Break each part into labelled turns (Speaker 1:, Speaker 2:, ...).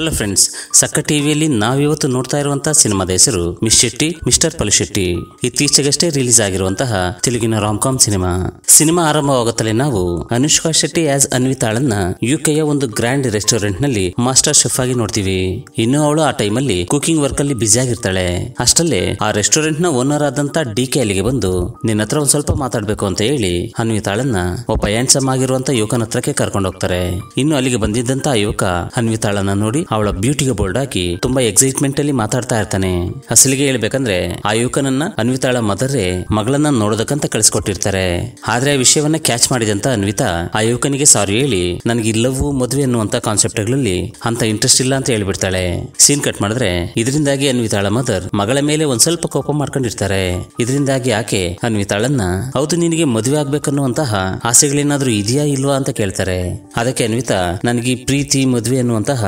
Speaker 1: hello friends ಸಕ್ಕ ಟಿವಿಯಲ್ಲಿ ನಾವಿವತ್ತು ನೋಡ್ತಾ ಇರುವಂತಹ ಸಿನಿಮಾದ ಹೆಸರು ಮಿಸ್ ಶೆಟ್ಟಿ ಮಿಸ್ಟರ್ ಶೆಟ್ಟಿ ಇತ್ತೀಚೆಗಷ್ಟೇ ರಿಲೀಸ್ ಆಗಿರುವಂತಹ ತೆಲುಗಿನ ರಾಮ್ ಕಾಮ್ ಸಿನಿಮಾ ಸಿನಿಮಾ ಆರಂಭವಾಗುತ್ತಲೇ ನಾವು ಅನುಷ್ಕಾ ಶೆಟ್ಟಿ ಆಸ್ ಅನ್ವಿತಾಳನ್ನ ಯುಕೆಯ ಒಂದು ಗ್ರ್ಯಾಂಡ್ ರೆಸ್ಟೋರೆಂಟ್ ನಲ್ಲಿ ಮಾಸ್ಟರ್ ಶೆಫ್ ಆಗಿ ನೋಡ್ತೀವಿ ಇನ್ನು ಅವಳು ಆ ಟೈಮ್ ಅಲ್ಲಿ ಕುಕಿಂಗ್ ವರ್ಕ್ ಅಲ್ಲಿ ಬ್ಯುಸಿ ಆಗಿರ್ತಾಳೆ ಅಷ್ಟಲ್ಲೇ ಆ ರೆಸ್ಟೋರೆಂಟ್ ನ ಓನರ್ ಆದಂತ ಡಿ ಕೆ ಅಲ್ಲಿಗೆ ಬಂದು ನಿನ್ನ ಹತ್ರ ಒಂದ್ ಸ್ವಲ್ಪ ಮಾತಾಡ್ಬೇಕು ಅಂತ ಹೇಳಿ ಅನ್ವಿತಾಳನ್ನ ಒಬ್ಬ ಹ್ಯಾಂಡ್ಸಮ್ ಆಗಿರುವಂತ ಯುವಕನ ಹತ್ರಕ್ಕೆ ಕರ್ಕೊಂಡು ಹೋಗ್ತಾರೆ ಇನ್ನು ಅಲ್ಲಿಗೆ ಬಂದಿದ್ದಂತ ಯುವಕ ಅನ್ವಿತಾಳನ್ನ ನೋಡಿ ಅವಳ ಬ್ಯೂಟಿಗೆ ಬೋರ್ಡ್ ಹಾಕಿ ತುಂಬಾ ಎಕ್ಸೈಟ್ಮೆಂಟ್ ಅಲ್ಲಿ ಮಾತಾಡ್ತಾ ಇರ್ತಾನೆ ಅಸಲಿಗೆ ಹೇಳ್ಬೇಕಂದ್ರೆ ಆ ಯುವಕನನ್ನ ಅನ್ವಿತಾಳ ಮದರ್ರೆ ಮಗಳನ್ನ ನೋಡೋದಕ್ಕಂತ ಕಳಿಸ್ಕೊಟ್ಟಿರ್ತಾರೆ ಆದ್ರೆ ಆ ವಿಷಯವನ್ನ ಕ್ಯಾಚ್ ಮಾಡಿದಂತ ಅನ್ವಿತಾ ಆ ಯುವಕನಿಗೆ ಸಾರಿ ಹೇಳಿ ನನಗೆ ಇಲ್ಲವೂ ಮದುವೆ ಅನ್ನುವಂತ ಕಾನ್ಸೆಪ್ಟ್ ಗಳಲ್ಲಿ ಅಂತ ಇಂಟ್ರೆಸ್ಟ್ ಇಲ್ಲ ಅಂತ ಹೇಳ್ಬಿಡ್ತಾಳೆ ಸೀನ್ ಕಟ್ ಮಾಡಿದ್ರೆ ಇದರಿಂದಾಗಿ ಅನ್ವಿತಾಳ ಮದರ್ ಮಗಳ ಮೇಲೆ ಒಂದ್ ಸ್ವಲ್ಪ ಕೋಪ ಮಾಡ್ಕೊಂಡಿರ್ತಾರೆ ಇದರಿಂದಾಗಿ ಆಕೆ ಅನ್ವಿತಾಳನ್ನ ಹೌದು ನಿನಗೆ ಮದುವೆ ಆಗ್ಬೇಕನ್ನುವಂತಹ ಆಸೆಗಳೇನಾದ್ರೂ ಇದೆಯಾ ಇಲ್ವಾ ಅಂತ ಕೇಳ್ತಾರೆ ಅದಕ್ಕೆ ಅನ್ವಿತಾ ನನಗೆ ಪ್ರೀತಿ ಮದುವೆ ಅನ್ನುವಂತಹ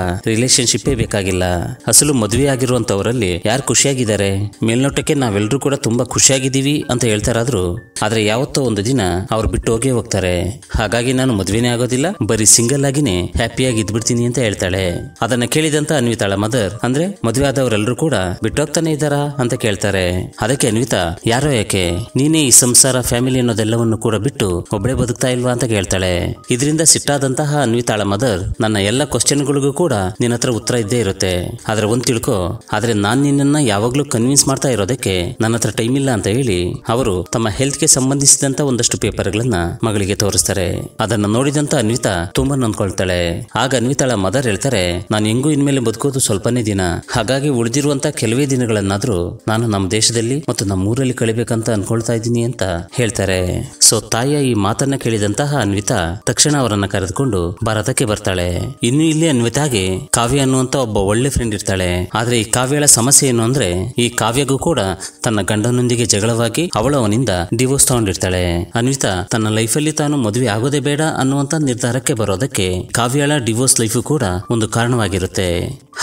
Speaker 1: ರಿಲೇಶನ್ಶಿಪ್ಪೇ ಬೇಕಾಗಿಲ್ಲ ಅಸಲು ಮದುವೆ ಆಗಿರುವಂತವರಲ್ಲಿ ಯಾರು ಖುಷಿಯಾಗಿದ್ದಾರೆ ಮೇಲ್ನೋಟಕ್ಕೆ ನಾವೆಲ್ಲರೂ ಕೂಡ ತುಂಬಾ ಖುಷಿಯಾಗಿದ್ದೀವಿ ಅಂತ ಹೇಳ್ತಾರಾದ್ರೂ ಆದ್ರೆ ಯಾವತ್ತೋ ಒಂದು ದಿನ ಅವ್ರು ಬಿಟ್ಟು ಹೋಗೇ ಹೋಗ್ತಾರೆ ಹಾಗಾಗಿ ನಾನು ಮದುವೆನೇ ಆಗೋದಿಲ್ಲ ಬರೀ ಸಿಂಗಲ್ ಆಗಿನೇ ಹ್ಯಾಪಿಯಾಗಿ ಇದ್ಬಿಡ್ತೀನಿ ಅಂತ ಹೇಳ್ತಾಳೆ ಅದನ್ನ ಕೇಳಿದಂತ ಅನ್ವಿತಾಳ ಮದರ್ ಅಂದ್ರೆ ಮದುವೆ ಆದವರೆಲ್ಲರೂ ಕೂಡ ಬಿಟ್ಟೋಗ್ತಾನೆ ಇದ್ದಾರಾ ಅಂತ ಕೇಳ್ತಾರೆ ಅದಕ್ಕೆ ಅನ್ವಿತಾ ಯಾರೋ ಯಾಕೆ ನೀನೇ ಈ ಸಂಸಾರ ಫ್ಯಾಮಿಲಿ ಅನ್ನೋದೆಲ್ಲವನ್ನು ಕೂಡ ಬಿಟ್ಟು ಒಬ್ಬಳೇ ಬದುಕ್ತಾ ಇಲ್ವಾ ಅಂತ ಕೇಳ್ತಾಳೆ ಇದರಿಂದ ಸಿಟ್ಟಾದಂತಹ ಅನ್ವಿತಾಳ ಮದರ್ ನನ್ನ ಎಲ್ಲ ಕ್ವಶನ್ಗಳಿಗೂ ಕೂಡ ನಿನ್ನ ಹತ್ರ ಉತ್ತರ ಇದ್ದೇ ಇರುತ್ತೆ ಆದ್ರೆ ಒಂದ್ ತಿಳ್ಕೊ ಆದ್ರೆ ನಾನ್ ನಿನ್ನನ್ನ ಯಾವಾಗ್ಲೂ ಕನ್ವಿನ್ಸ್ ಮಾಡ್ತಾ ಇರೋದಕ್ಕೆ ನನ್ನ ಹತ್ರ ಟೈಮ್ ಇಲ್ಲ ಅಂತ ಹೇಳಿ ಅವರು ತಮ್ಮ ಹೆಲ್ತ್ ಗೆ ಸಂಬಂಧಿಸಿದಂತ ಒಂದಷ್ಟು ಪೇಪರ್ ಗಳನ್ನ ಮಗಳಿಗೆ ತೋರಿಸ್ತಾರೆ ಅದನ್ನ ನೋಡಿದಂತ ಅನ್ವಿತಾ ತುಂಬಾ ನೊಂದ್ಕೊಳ್ತಾಳೆ ಆಗ ಅನ್ವಿತಾಳ ಮದರ್ ಹೇಳ್ತಾರೆ ನಾನು ಹೆಂಗೂ ಇನ್ಮೇಲೆ ಬದುಕೋದು ಸ್ವಲ್ಪನೇ ದಿನ ಹಾಗಾಗಿ ಉಳಿದಿರುವಂತ ಕೆಲವೇ ದಿನಗಳನ್ನಾದ್ರೂ ನಾನು ನಮ್ಮ ದೇಶದಲ್ಲಿ ಮತ್ತು ನಮ್ಮ ಊರಲ್ಲಿ ಕಳಿಬೇಕಂತ ಅನ್ಕೊಳ್ತಾ ಇದ್ದೀನಿ ಅಂತ ಹೇಳ್ತಾರೆ ಸೊ ತಾಯಿಯ ಈ ಮಾತನ್ನ ಕೇಳಿದಂತಹ ಅನ್ವಿತಾ ತಕ್ಷಣ ಅವರನ್ನ ಕರೆದುಕೊಂಡು ಭಾರತಕ್ಕೆ ಬರ್ತಾಳೆ ಇನ್ನು ಇಲ್ಲಿ ಅನ್ವಿತಾಗೆ ಕಾವ್ಯ ಅನ್ನುವಂತ ಒಬ್ಬ ಒಳ್ಳೆ ಫ್ರೆಂಡ್ ಇರ್ತಾಳೆ ಆದ್ರೆ ಈ ಕಾವ್ಯಳ ಸಮಸ್ಯೆ ಏನು ಅಂದ್ರೆ ಈ ಕಾವ್ಯಗೂ ಕೂಡ ತನ್ನ ಗಂಡನೊಂದಿಗೆ ಜಗಳವಾಗಿ ಅವಳು ಅವನಿಂದ ಡಿವೋರ್ಸ್ ತಗೊಂಡಿರ್ತಾಳೆ ಅನ್ವಿತಾ ತನ್ನ ಲೈಫ್ ಅಲ್ಲಿ ತಾನು ಮದುವೆ ಆಗೋದೇ ಬೇಡ ಅನ್ನುವಂತ ನಿರ್ಧಾರಕ್ಕೆ ಬರೋದಕ್ಕೆ ಕಾವ್ಯಳ ಡಿವೋರ್ಸ್ ಲೈಫ್ ಕೂಡ ಒಂದು ಕಾರಣವಾಗಿರುತ್ತೆ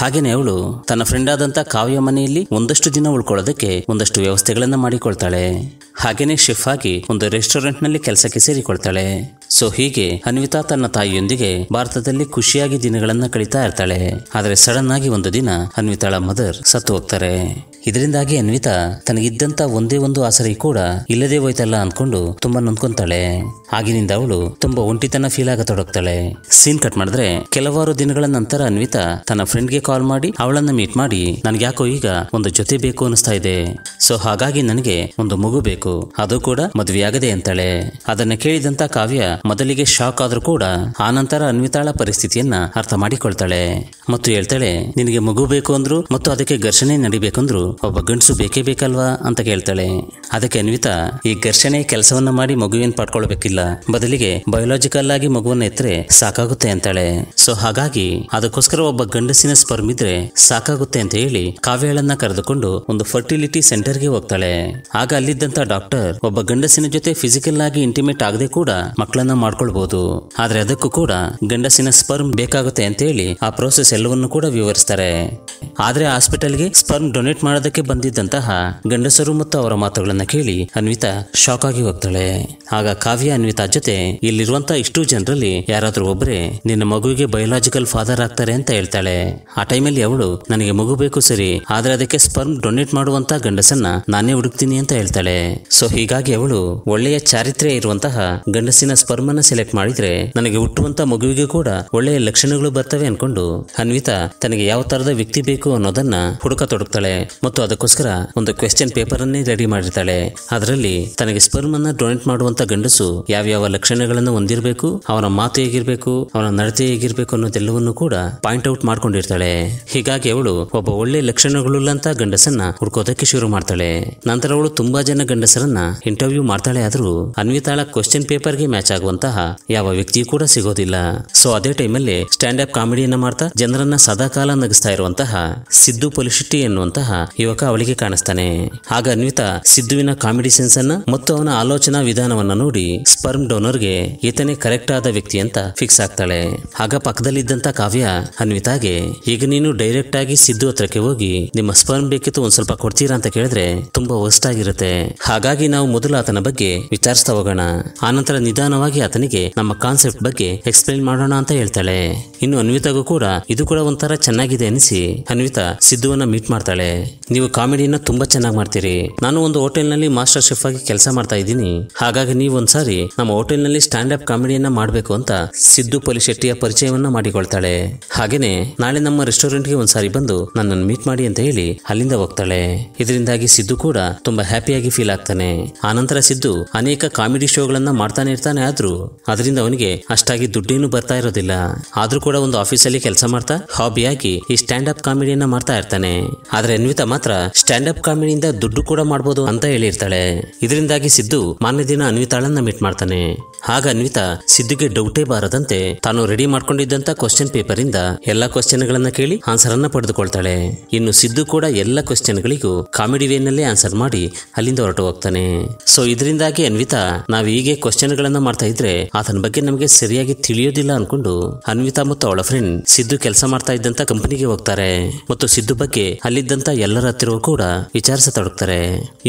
Speaker 1: ಹಾಗೇನೆ ಅವಳು ತನ್ನ ಫ್ರೆಂಡ್ ಆದಂತ ಕಾವ್ಯ ಮನೆಯಲ್ಲಿ ಒಂದಷ್ಟು ದಿನ ಉಳ್ಕೊಳ್ಳೋದಕ್ಕೆ ಒಂದಷ್ಟು ವ್ಯವಸ್ಥೆಗಳನ್ನ ಮಾಡಿಕೊಳ್ತಾಳೆ ಹಾಗೇನೆ ಶಿಫ್ಟ್ ಆಗಿ ಒಂದು ರೆಸ್ಟೋರೆಂಟ್ ನಲ್ಲಿ ಕೆಲಸಕ್ಕೆ ಸೇರಿಕೊಳ್ತಾಳೆ ಸೊ ಹೀಗೆ ಅನ್ವಿತಾ ತನ್ನ ತಾಯಿಯೊಂದಿಗೆ ಭಾರತದಲ್ಲಿ ಖುಷಿಯಾಗಿ ದಿನಗಳನ್ನ ಕಳೀತಾ ಇರ್ತಾಳೆ ಆದರೆ ಸಡನ್ ಆಗಿ ಒಂದು ದಿನ ಅನ್ವಿತಾಳ ಮದರ್ ಸತ್ತು ಹೋಗ್ತಾರೆ ಇದರಿಂದಾಗಿ ಅನ್ವಿತಾ ತನಗಿದ್ದಂತ ಒಂದೇ ಒಂದು ಆಸರೆ ಕೂಡ ಇಲ್ಲದೆ ಹೋಯ್ತಲ್ಲ ಅಂದ್ಕೊಂಡು ತುಂಬಾ ನೊಂದ್ಕೊಂತಾಳೆ ಆಗಿನಿಂದ ಅವಳು ತುಂಬಾ ಒಂಟಿತನ ಫೀಲ್ ಆಗ ತೊಡಗ್ತಾಳೆ ಸೀನ್ ಕಟ್ ಮಾಡಿದ್ರೆ ಕೆಲವಾರು ದಿನಗಳ ನಂತರ ಅನ್ವಿತಾ ತನ್ನ ಫ್ರೆಂಡ್ ಗೆ ಕಾಲ್ ಮಾಡಿ ಅವಳನ್ನ ಮೀಟ್ ಮಾಡಿ ನನ್ಗೆ ಯಾಕೋ ಈಗ ಒಂದು ಜೊತೆ ಬೇಕು ಅನಿಸ್ತಾ ಇದೆ ಸೊ ಹಾಗಾಗಿ ನನಗೆ ಒಂದು ಮಗು ಬೇಕು ಅದು ಕೂಡ ಮದುವೆಯಾಗದೆ ಅಂತಾಳೆ ಅದನ್ನ ಕೇಳಿದಂತ ಕಾವ್ಯ ಮೊದಲಿಗೆ ಶಾಕ್ ಆದ್ರೂ ಕೂಡ ಆನಂತರ ಅನ್ವಿತಾಳ ಪರಿಸ್ಥಿತಿಯನ್ನ ಅರ್ಥ ಮಾಡಿಕೊಳ್ತಾಳೆ ಮತ್ತು ಹೇಳ್ತಾಳೆ ನಿನಗೆ ಮಗು ಬೇಕು ಅಂದ್ರು ಮತ್ತು ಅದಕ್ಕೆ ಘರ್ಷಣೆ ನಡಿಬೇಕಂದ್ರು ಒಬ್ಬ ಗಂಡಸು ಬೇಕೇ ಬೇಕಲ್ವಾ ಅಂತ ಕೇಳ್ತಾಳೆ ಅದಕ್ಕೆ ಅನ್ವಿತಾ ಈ ಘರ್ಷಣೆ ಕೆಲಸವನ್ನ ಮಾಡಿ ಮಗುವಿನ ಪಡ್ಕೊಳ್ಬೇಕಿಲ್ಲ ಬದಲಿಗೆ ಬಯೋಲಾಜಿಕಲ್ ಆಗಿ ಮಗುವನ್ನ ಎತ್ತರೆ ಸಾಕಾಗುತ್ತೆ ಅಂತಾಳೆ ಸೊ ಹಾಗಾಗಿ ಅದಕ್ಕೋಸ್ಕರ ಒಬ್ಬ ಗಂಡಸಿನ ಸ್ಪರ್ಮ್ ಇದ್ರೆ ಸಾಕಾಗುತ್ತೆ ಅಂತ ಹೇಳಿ ಕಾವ್ಯಾಳನ್ನ ಕರೆದುಕೊಂಡು ಒಂದು ಫರ್ಟಿಲಿಟಿ ಸೆಂಟರ್ ಗೆ ಹೋಗ್ತಾಳೆ ಆಗ ಅಲ್ಲಿದ್ದಂತ ಡಾಕ್ಟರ್ ಒಬ್ಬ ಗಂಡಸಿನ ಜೊತೆ ಫಿಸಿಕಲ್ ಆಗಿ ಇಂಟಿಮೇಟ್ ಆಗದೆ ಕೂಡ ಮಕ್ಕಳನ್ನ ಮಕ್ಕಳನ್ನ ಮಾಡ್ಕೊಳ್ಬಹುದು ಆದ್ರೆ ಅದಕ್ಕೂ ಕೂಡ ಗಂಡಸಿನ ಸ್ಪರ್ಮ್ ಬೇಕಾಗುತ್ತೆ ಅಂತ ಹೇಳಿ ಆ ಪ್ರೋಸೆಸ್ ಎಲ್ಲವನ್ನೂ ಕೂಡ ವಿವರಿಸ್ತಾರೆ ಆದ್ರೆ ಗೆ ಸ್ಪರ್ಮ್ ಡೊನೇಟ್ ಮಾಡೋದಕ್ಕೆ ಬಂದಿದ್ದಂತಹ ಗಂಡಸರು ಮತ್ತು ಅವರ ಮಾತುಗಳನ್ನ ಕೇಳಿ ಅನ್ವಿತಾ ಶಾಕ್ ಆಗಿ ಹೋಗ್ತಾಳೆ ಆಗ ಕಾವ್ಯ ಅನ್ವಿತಾ ಜೊತೆ ಇಲ್ಲಿರುವಂತ ಇಷ್ಟು ಜನರಲ್ಲಿ ಯಾರಾದ್ರೂ ಒಬ್ಬರೇ ನಿನ್ನ ಮಗುವಿಗೆ ಬಯೋಲಾಜಿಕಲ್ ಫಾದರ್ ಆಗ್ತಾರೆ ಅಂತ ಹೇಳ್ತಾಳೆ ಆ ಟೈಮಲ್ಲಿ ಅವಳು ನನಗೆ ಮಗು ಬೇಕು ಸರಿ ಆದ್ರೆ ಅದಕ್ಕೆ ಸ್ಪರ್ಮ್ ಡೊನೇಟ್ ಮಾಡುವಂತ ಗಂಡಸನ್ನ ನಾನೇ ಹುಡುಕ್ತೀನಿ ಅಂತ ಹೇಳ್ತಾಳೆ ಸೊ ಹೀಗಾಗಿ ಅವಳು ಒಳ್ಳೆಯ ಚಾರಿತ್ರ್ಯ ಇರುವಂತಹ ಗಂಡಸಿನ ಸ್ಪರ್ಮ್ ಸೆಲೆಕ್ಟ್ ಮಾಡಿದ್ರೆ ನನಗೆ ಹುಟ್ಟುವಂತ ಮಗುವಿಗೆ ಕೂಡ ಒಳ್ಳೆಯ ಲಕ್ಷಣಗಳು ಬರ್ತವೆ ಅನ್ಕೊಂಡು ಅನ್ವಿತಾ ತನಗೆ ಯಾವ ತರದ ವ್ಯಕ್ತಿ ಬೇಕು ಅನ್ನೋದನ್ನ ಹುಡುಕ ತೊಡಗ್ತಾಳೆ ಮತ್ತು ಅದಕ್ಕೋಸ್ಕರ ಒಂದು ಕ್ವೆಶ್ಚನ್ ಪೇಪರ್ ಅನ್ನೇ ರೆಡಿ ಮಾಡಿರ್ತಾಳೆ ಅದರಲ್ಲಿ ತನಗೆ ಸ್ಪರ್ಮ್ ಅನ್ನ ಡೊನೇಟ್ ಮಾಡುವಂತ ಗಂಡಸು ಯಾವ ಯಾವ ಲಕ್ಷಣಗಳನ್ನು ಹೊಂದಿರಬೇಕು ಅವನ ಮಾತು ಹೇಗಿರ್ಬೇಕು ಅವನ ನಡತೆ ಹೇಗಿರ್ಬೇಕು ಅನ್ನೋದೆಲ್ಲವನ್ನೂ ಕೂಡ ಪಾಯಿಂಟ್ ಔಟ್ ಮಾಡ್ಕೊಂಡಿರ್ತಾಳೆ ಹೀಗಾಗಿ ಅವಳು ಒಬ್ಬ ಒಳ್ಳೆ ಅಂತ ಗಂಡಸನ್ನ ಹುಡ್ಕೋದಕ್ಕೆ ಶುರು ಮಾಡ್ತಾಳೆ ನಂತರ ಅವಳು ತುಂಬಾ ಜನ ಗಂಡಸರನ್ನ ಇಂಟರ್ವ್ಯೂ ಮಾಡ್ತಾಳೆ ಆದ್ರೂ ಅನ್ವಿತಾಳ ಕ್ವಶನ್ ಪೇಪರ್ಗೆ ಮ್ಯಾಚ್ ಆಗುವ ಆಗುವಂತಹ ಯಾವ ವ್ಯಕ್ತಿ ಕೂಡ ಸಿಗೋದಿಲ್ಲ ಸೊ ಅದೇ ಟೈಮಲ್ಲಿ ಸ್ಟ್ಯಾಂಡ್ ಅಪ್ ಕಾಮಿಡಿಯನ್ನ ಮಾಡ್ತಾ ಜನರನ್ನ ಸದಾಕಾಲ ನಗಿಸ್ತಾ ಇರುವಂತಹ ಸಿದ್ದು ಪೊಲಿಶೆಟ್ಟಿ ಎನ್ನುವಂತಹ ಯುವಕ ಅವಳಿಗೆ ಕಾಣಿಸ್ತಾನೆ ಆಗ ಅನ್ವಿತಾ ಸಿದ್ದುವಿನ ಕಾಮಿಡಿ ಸೆನ್ಸ್ ಅನ್ನ ಮತ್ತು ಅವನ ಆಲೋಚನಾ ವಿಧಾನವನ್ನ ನೋಡಿ ಸ್ಪರ್ಮ್ ಗೆ ಈತನೇ ಕರೆಕ್ಟ್ ಆದ ವ್ಯಕ್ತಿ ಅಂತ ಫಿಕ್ಸ್ ಆಗ್ತಾಳೆ ಆಗ ಇದ್ದಂತ ಕಾವ್ಯ ಅನ್ವಿತಾಗೆ ಈಗ ನೀನು ಡೈರೆಕ್ಟ್ ಆಗಿ ಸಿದ್ದು ಹತ್ರಕ್ಕೆ ಹೋಗಿ ನಿಮ್ಮ ಸ್ಪರ್ಮ್ ಬೇಕಿತ್ತು ಒಂದ್ ಸ್ವಲ್ಪ ಕೊಡ್ತೀರಾ ಅಂತ ಕೇಳಿದ್ರೆ ತುಂಬಾ ವರ್ಸ್ಟ್ ಆಗಿರುತ್ತೆ ಹಾಗಾಗಿ ನಾವು ಮೊದಲು ಆತನ ಬಗ್ಗೆ ವಿಚಾರಿಸ್ತಾ ಹೋಗೋಣ ಆನಂತರ ನಿಧಾನವಾಗಿ ಹಾಗೆ ಆತನಿಗೆ ನಮ್ಮ ಕಾನ್ಸೆಪ್ಟ್ ಬಗ್ಗೆ ಎಕ್ಸ್ಪ್ಲೈನ್ ಮಾಡೋಣ ಅಂತ ಹೇಳ್ತಾಳೆ ಇನ್ನು ಅನ್ವಿತಾಗೂ ಕೂಡ ಇದು ಕೂಡ ಒಂಥರ ಚೆನ್ನಾಗಿದೆ ಅನಿಸಿ ಅನ್ವಿತಾ ಸಿದ್ದುವನ್ನ ಮೀಟ್ ಮಾಡ್ತಾಳೆ ನೀವು ಕಾಮಿಡಿಯನ್ನ ತುಂಬಾ ಚೆನ್ನಾಗಿ ಮಾಡ್ತೀರಿ ನಾನು ಒಂದು ಹೋಟೆಲ್ ನಲ್ಲಿ ಮಾಸ್ಟರ್ ಶೆಫ್ ಆಗಿ ಕೆಲಸ ಮಾಡ್ತಾ ಇದ್ದೀನಿ ಹಾಗಾಗಿ ನೀವು ಒಂದ್ಸಾರಿ ನಮ್ಮ ಹೋಟೆಲ್ ನಲ್ಲಿ ಸ್ಟ್ಯಾಂಡ್ ಅಪ್ ಕಾಮಿಡಿಯನ್ನ ಮಾಡಬೇಕು ಅಂತ ಸಿದ್ದು ಶೆಟ್ಟಿಯ ಪರಿಚಯವನ್ನ ಮಾಡಿಕೊಳ್ತಾಳೆ ಹಾಗೇನೆ ನಾಳೆ ನಮ್ಮ ರೆಸ್ಟೋರೆಂಟ್ಗೆ ಒಂದ್ಸಾರಿ ಬಂದು ನನ್ನನ್ನು ಮೀಟ್ ಮಾಡಿ ಅಂತ ಹೇಳಿ ಅಲ್ಲಿಂದ ಹೋಗ್ತಾಳೆ ಇದರಿಂದಾಗಿ ಸಿದ್ದು ಕೂಡ ತುಂಬಾ ಹ್ಯಾಪಿಯಾಗಿ ಫೀಲ್ ಆಗ್ತಾನೆ ಆನಂತರ ಸಿದ್ದು ಅನೇಕ ಕಾಮಿಡಿ ಶೋಗಳನ್ನ ಮಾಡ್ತಾನೆ ಇರ್ತಾನೆ ಆದ್ರೂ ಅದರಿಂದ ಅವನಿಗೆ ಅಷ್ಟಾಗಿ ದುಡ್ಡೇನು ಬರ್ತಾ ಇರೋದಿಲ್ಲ ಆದ್ರೂ ಕೂಡ ಒಂದು ಆಫೀಸಲ್ಲಿ ಕೆಲಸ ಮಾಡ್ತಾ ಹಾಬಿಯಾಗಿ ಈ ಸ್ಟ್ಯಾಂಡ್ ಅಪ್ ಕಾಮಿಡಿಯನ್ನ ಮಾಡ್ತಾ ಇರ್ತಾನೆ ಆದ್ರೆ ಅನ್ವಿತಾ ಮಾತ್ರ ಸ್ಟ್ಯಾಂಡ್ ಅಪ್ ಕಾಮಿಡಿಯಿಂದ ದುಡ್ಡು ಕೂಡ ಮಾಡಬಹುದು ಅಂತ ಹೇಳಿರ್ತಾಳೆ ಇದರಿಂದಾಗಿ ಸಿದ್ದು ಮಾನ್ಯ ದಿನ ಅನ್ವಿತಾಳನ್ನ ಮೀಟ್ ಮಾಡ್ತಾನೆ ಆಗ ಅನ್ವಿತಾ ಸಿದ್ದುಗೆ ಡೌಟೇ ಬಾರದಂತೆ ತಾನು ರೆಡಿ ಮಾಡ್ಕೊಂಡಿದ್ದಂತ ಕ್ವಶನ್ ಪೇಪರ್ ಇಂದ ಎಲ್ಲಾ ಕ್ವಶನ್ ಗಳನ್ನ ಕೇಳಿ ಆನ್ಸರ್ ಅನ್ನ ಪಡೆದುಕೊಳ್ತಾಳೆ ಇನ್ನು ಸಿದ್ದು ಕೂಡ ಎಲ್ಲ ಕ್ವಶನ್ ಗಳಿಗೂ ಕಾಮಿಡಿ ವೇನಲ್ಲೇ ಆನ್ಸರ್ ಮಾಡಿ ಅಲ್ಲಿಂದ ಹೊರಟು ಹೋಗ್ತಾನೆ ಸೊ ಇದರಿಂದಾಗಿ ಅನ್ವಿತಾ ನಾವು ಹೀಗೆ ಕ್ವಶನ್ ಗಳನ್ನ ಮಾಡ್ತಾ ಇದ್ರೆ ಆತನ ಬಗ್ಗೆ ನಮಗೆ ಸರಿಯಾಗಿ ತಿಳಿಯೋದಿಲ್ಲ ಅನ್ಕೊಂಡು ಅನ್ವಿತಾ ಮತ್ತು ಅವಳ ಫ್ರೆಂಡ್ ಸಿದ್ದು ಕೆಲಸ ಮಾಡ್ತಾ ಇದ್ದಂತ ಕಂಪನಿಗೆ ಹೋಗ್ತಾರೆ ಮತ್ತು ಸಿದ್ದು ಬಗ್ಗೆ ಅಲ್ಲಿದ್ದಂತ ಎಲ್ಲರ ಹತ್ತಿರವೂ ಕೂಡ ತೊಡಗ್ತಾರೆ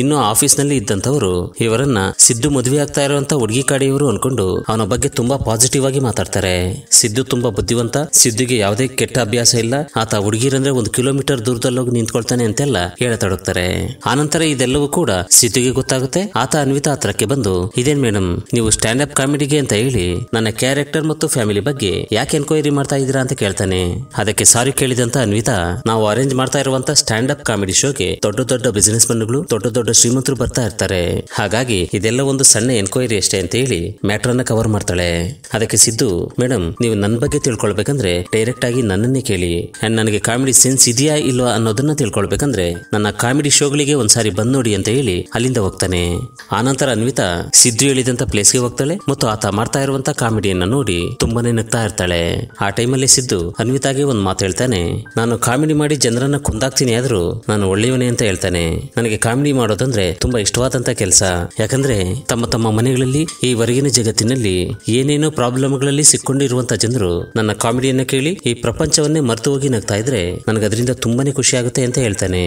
Speaker 1: ಇನ್ನು ಆಫೀಸ್ ನಲ್ಲಿ ಇದ್ದಂತವರು ಇವರನ್ನ ಸಿದ್ದು ಮದುವೆ ಆಗ್ತಾ ಇರುವಂತ ಹುಡುಗಿ ಕಾಡಿಯವರು ಅನ್ಕೊಂಡು ಅವನ ಬಗ್ಗೆ ತುಂಬಾ ಪಾಸಿಟಿವ್ ಆಗಿ ಮಾತಾಡ್ತಾರೆ ಸಿದ್ದು ತುಂಬಾ ಬುದ್ಧಿವಂತ ಸಿದ್ದುಗೆ ಯಾವುದೇ ಕೆಟ್ಟ ಅಭ್ಯಾಸ ಇಲ್ಲ ಆತ ಹುಡುಗಿರಂದ್ರೆ ಒಂದು ಕಿಲೋಮೀಟರ್ ದೂರದಲ್ಲಿ ಹೋಗಿ ನಿಂತ್ಕೊಳ್ತಾನೆ ಅಂತೆಲ್ಲ ಹೇಳತೊಡಗ್ತಾರೆ ಆನಂತರ ಇದೆಲ್ಲವೂ ಕೂಡ ಸಿದ್ದುಗೆ ಗೊತ್ತಾಗುತ್ತೆ ಆತ ಅನ್ವಿತಾ ಹತ್ರಕ್ಕೆ ಬಂದು ಇದೇನ್ ಮೇಡಮ್ ನೀವು ಸ್ಟ್ಯಾಂಡ್ ಅಪ್ ಕಾಮಿಡಿಗೆ ಅಂತ ಹೇಳಿ ನನ್ನ ಕ್ಯಾರೆಕ್ಟರ್ ಮತ್ತು ಫ್ಯಾಮಿಲಿ ಬಗ್ಗೆ ಯಾಕೆ ಎನ್ಕ್ವೈರಿ ಮಾಡ್ತಾ ಇದ್ದೀರಾ ಅಂತ ಕೇಳ್ತಾನೆ ಅದಕ್ಕೆ ಸಾರಿ ಕೇಳಿದಂತ ಅನ್ವಿತಾ ನಾವು ಅರೇಂಜ್ ಮಾಡ್ತಾ ಇರುವಂತ ಸ್ಟ್ಯಾಂಡ್ ಅಪ್ ಕಾಮಿಡಿ ಶೋಗೆ ದೊಡ್ಡ ದೊಡ್ಡ ಬಿಸಿನೆಸ್ ಮನ್ಗಳು ದೊಡ್ಡ ದೊಡ್ಡ ಶ್ರೀಮಂತರು ಬರ್ತಾ ಇರ್ತಾರೆ ಹಾಗಾಗಿ ಇದೆಲ್ಲ ಒಂದು ಸಣ್ಣ ಎನ್ಕ್ವೈರಿ ಅಷ್ಟೇ ಅಂತ ಹೇಳಿ ಮ್ಯಾಟರ್ ಅನ್ನ ಕವರ್ ಮಾಡ್ತಾಳೆ ಅದಕ್ಕೆ ಸಿದ್ದು ಮೇಡಮ್ ನೀವು ನನ್ನ ಬಗ್ಗೆ ತಿಳ್ಕೊಳ್ಬೇಕಂದ್ರೆ ಡೈರೆಕ್ಟ್ ಆಗಿ ನನ್ನನ್ನೇ ಕೇಳಿ ಅಂಡ್ ನನಗೆ ಕಾಮಿಡಿ ಸೆನ್ಸ್ ಇದೆಯಾ ಇಲ್ವಾ ಅನ್ನೋದನ್ನ ತಿಳ್ಕೊಳ್ಬೇಕಂದ್ರೆ ನನ್ನ ಕಾಮಿಡಿ ಶೋಗಳಿಗೆ ಒಂದ್ಸಾರಿ ಬಂದ್ ನೋಡಿ ಅಂತ ಹೇಳಿ ಅಲ್ಲಿಂದ ಹೋಗ್ತಾನೆ ಆನಂತರ ಅನ್ವಿತಾ ಸಿದ್ದು ಹೇಳಿದಂತ ಪ್ಲೇಸ್ಗೆ ಹೋಗ್ತಾಳೆ ಮತ್ತು ಆತ ಮಾಡ್ತಾ ಇರುವಂತ ಕಾಮಿಡಿಯನ್ನ ನೋಡಿ ತುಂಬಾನೇ ನಗ್ತಾ ಇರ್ತಾಳೆ ಆ ಟೈಮಲ್ಲಿ ಸಿದ್ದು ಅನ್ವಿತಾಗೆ ಒಂದು ಮಾತು ಹೇಳ್ತಾನೆ ನಾನು ಕಾಮಿಡಿ ಮಾಡಿ ಜನರನ್ನ ಕುಂದಾಕ್ತೀನಿ ಆದ್ರೂ ನಾನು ಒಳ್ಳೆಯವನೇ ಅಂತ ಹೇಳ್ತಾನೆ ನನಗೆ ಕಾಮಿಡಿ ಮಾಡೋದಂದ್ರೆ ತುಂಬಾ ಇಷ್ಟವಾದಂತ ಕೆಲಸ ಯಾಕಂದ್ರೆ ತಮ್ಮ ತಮ್ಮ ಮನೆಗಳಲ್ಲಿ ಈ ಹೊರಗಿನ ಜಗತ್ತಿನಲ್ಲಿ ಏನೇನೋ ಪ್ರಾಬ್ಲಮ್ಗಳಲ್ಲಿ ಸಿಕ್ಕೊಂಡಿರುವಂತ ಜನರು ನನ್ನ ಕಾಮಿಡಿಯನ್ನ ಕೇಳಿ ಈ ಪ್ರಪಂಚವನ್ನೇ ಮರೆತು ಹೋಗಿ ನಗ್ತಾ ಇದ್ರೆ ನನಗೆ ಅದರಿಂದ ತುಂಬಾನೇ ಖುಷಿ ಆಗುತ್ತೆ ಅಂತ ಹೇಳ್ತಾನೆ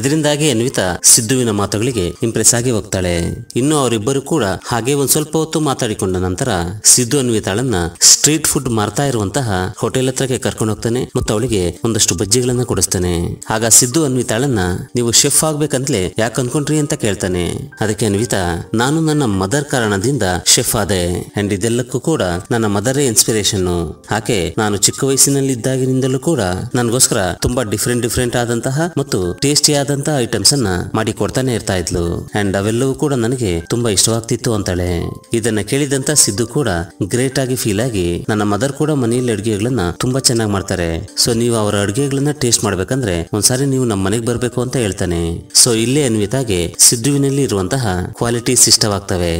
Speaker 1: ಇದರಿಂದಾಗಿ ಅನ್ವಿತಾ ಸಿದ್ದುವಿನ ಮಾತುಗಳಿಗೆ ಇಂಪ್ರೆಸ್ ಆಗಿ ಹೋಗ್ತಾಳೆ ಇನ್ನು ಅವರಿಬ್ಬರು ಕೂಡ ಹಾಗೆ ಒಂದ್ ಸ್ವಲ್ಪ ಹೊತ್ತು ಮಾತಾಡಿಕೊಂಡ ನಂತರ ಸಿದ್ದು ಅನ್ವಿತಾಳನ್ನ ಸ್ಟ್ರೀಟ್ ಫುಡ್ ಮಾರ್ತಾ ಇರುವಂತಹ ಹೋಟೆಲ್ ಹತ್ರಕ್ಕೆ ಕರ್ಕೊಂಡು ಹೋಗ್ತಾನೆ ಮತ್ತು ಅವಳಿಗೆ ಒಂದಷ್ಟು ಬಜ್ಜಿಗಳನ್ನ ಕೊಡಿಸ್ತಾನೆ ಆಗ ಸಿದ್ದು ಅನ್ವಿತಾಳನ್ನ ನೀವು ಶೆಫ್ ಆಗ್ಬೇಕಂತಲೇ ಯಾಕೆ ಅನ್ಕೊಂಡ್ರಿ ಅಂತ ಕೇಳ್ತಾನೆ ಅದಕ್ಕೆ ಅನ್ವಿತಾ ನಾನು ನನ್ನ ಮದರ್ ಕಾರಣದಿಂದ ಶೆಫ್ ಆದೆ ಅಂಡ್ ಇದೆಲ್ಲಕ್ಕೂ ಕೂಡ ನನ್ನ ಮದರೇ ಇನ್ಸ್ಪಿರೇಷನ್ ಆಕೆ ನಾನು ಚಿಕ್ಕ ವಯಸ್ಸಿನಲ್ಲಿ ಇದ್ದಾಗಿನಿಂದಲೂ ಕೂಡ ನನಗೋಸ್ಕರ ತುಂಬಾ ಡಿಫ್ರೆಂಟ್ ಡಿಫ್ರೆಂಟ್ ಆದಂತಹ ಮತ್ತು ಟೇಸ್ಟಿ ಆದಂತಹ ಐಟಮ್ಸ್ ಅನ್ನ ಮಾಡಿ ಕೊಡ್ತಾನೆ ಇರ್ತಾ ಇದ್ಲು ಅಂಡ್ ಅವೆಲ್ಲವೂ ಕೂಡ ನನಗೆ ತುಂಬಾ ಇಷ್ಟವಾಗ್ತಿತ್ತು ಅಂತಾಳೆ ಇದನ್ನ ಕೇಳಿದಂತ ಅಂತ ಸಿದ್ದು ಕೂಡ ಗ್ರೇಟ್ ಆಗಿ ಫೀಲ್ ಆಗಿ ನನ್ನ ಮದರ್ ಕೂಡ ಮನೆಯಲ್ಲಿ ಅಡುಗೆಗಳನ್ನ ತುಂಬಾ ಚೆನ್ನಾಗಿ ಮಾಡ್ತಾರೆ ಸೊ ನೀವು ಅವರ ಅಡುಗೆಗಳನ್ನ ಟೇಸ್ಟ್ ಮಾಡ್ಬೇಕಂದ್ರೆ ಒಂದ್ಸಾರಿ ನೀವು ನಮ್ಮ ಮನೆಗೆ ಬರಬೇಕು ಅಂತ ಹೇಳ್ತಾನೆ ಸೊ ಇಲ್ಲೇ ಅನ್ವಿತಾಗೆ ಸಿದ್ದುವಿನಲ್ಲಿ ಇರುವಂತಹ ಕ್ವಾಲಿಟೀಸ್ ಇಷ್ಟವಾಗ್ತವೆ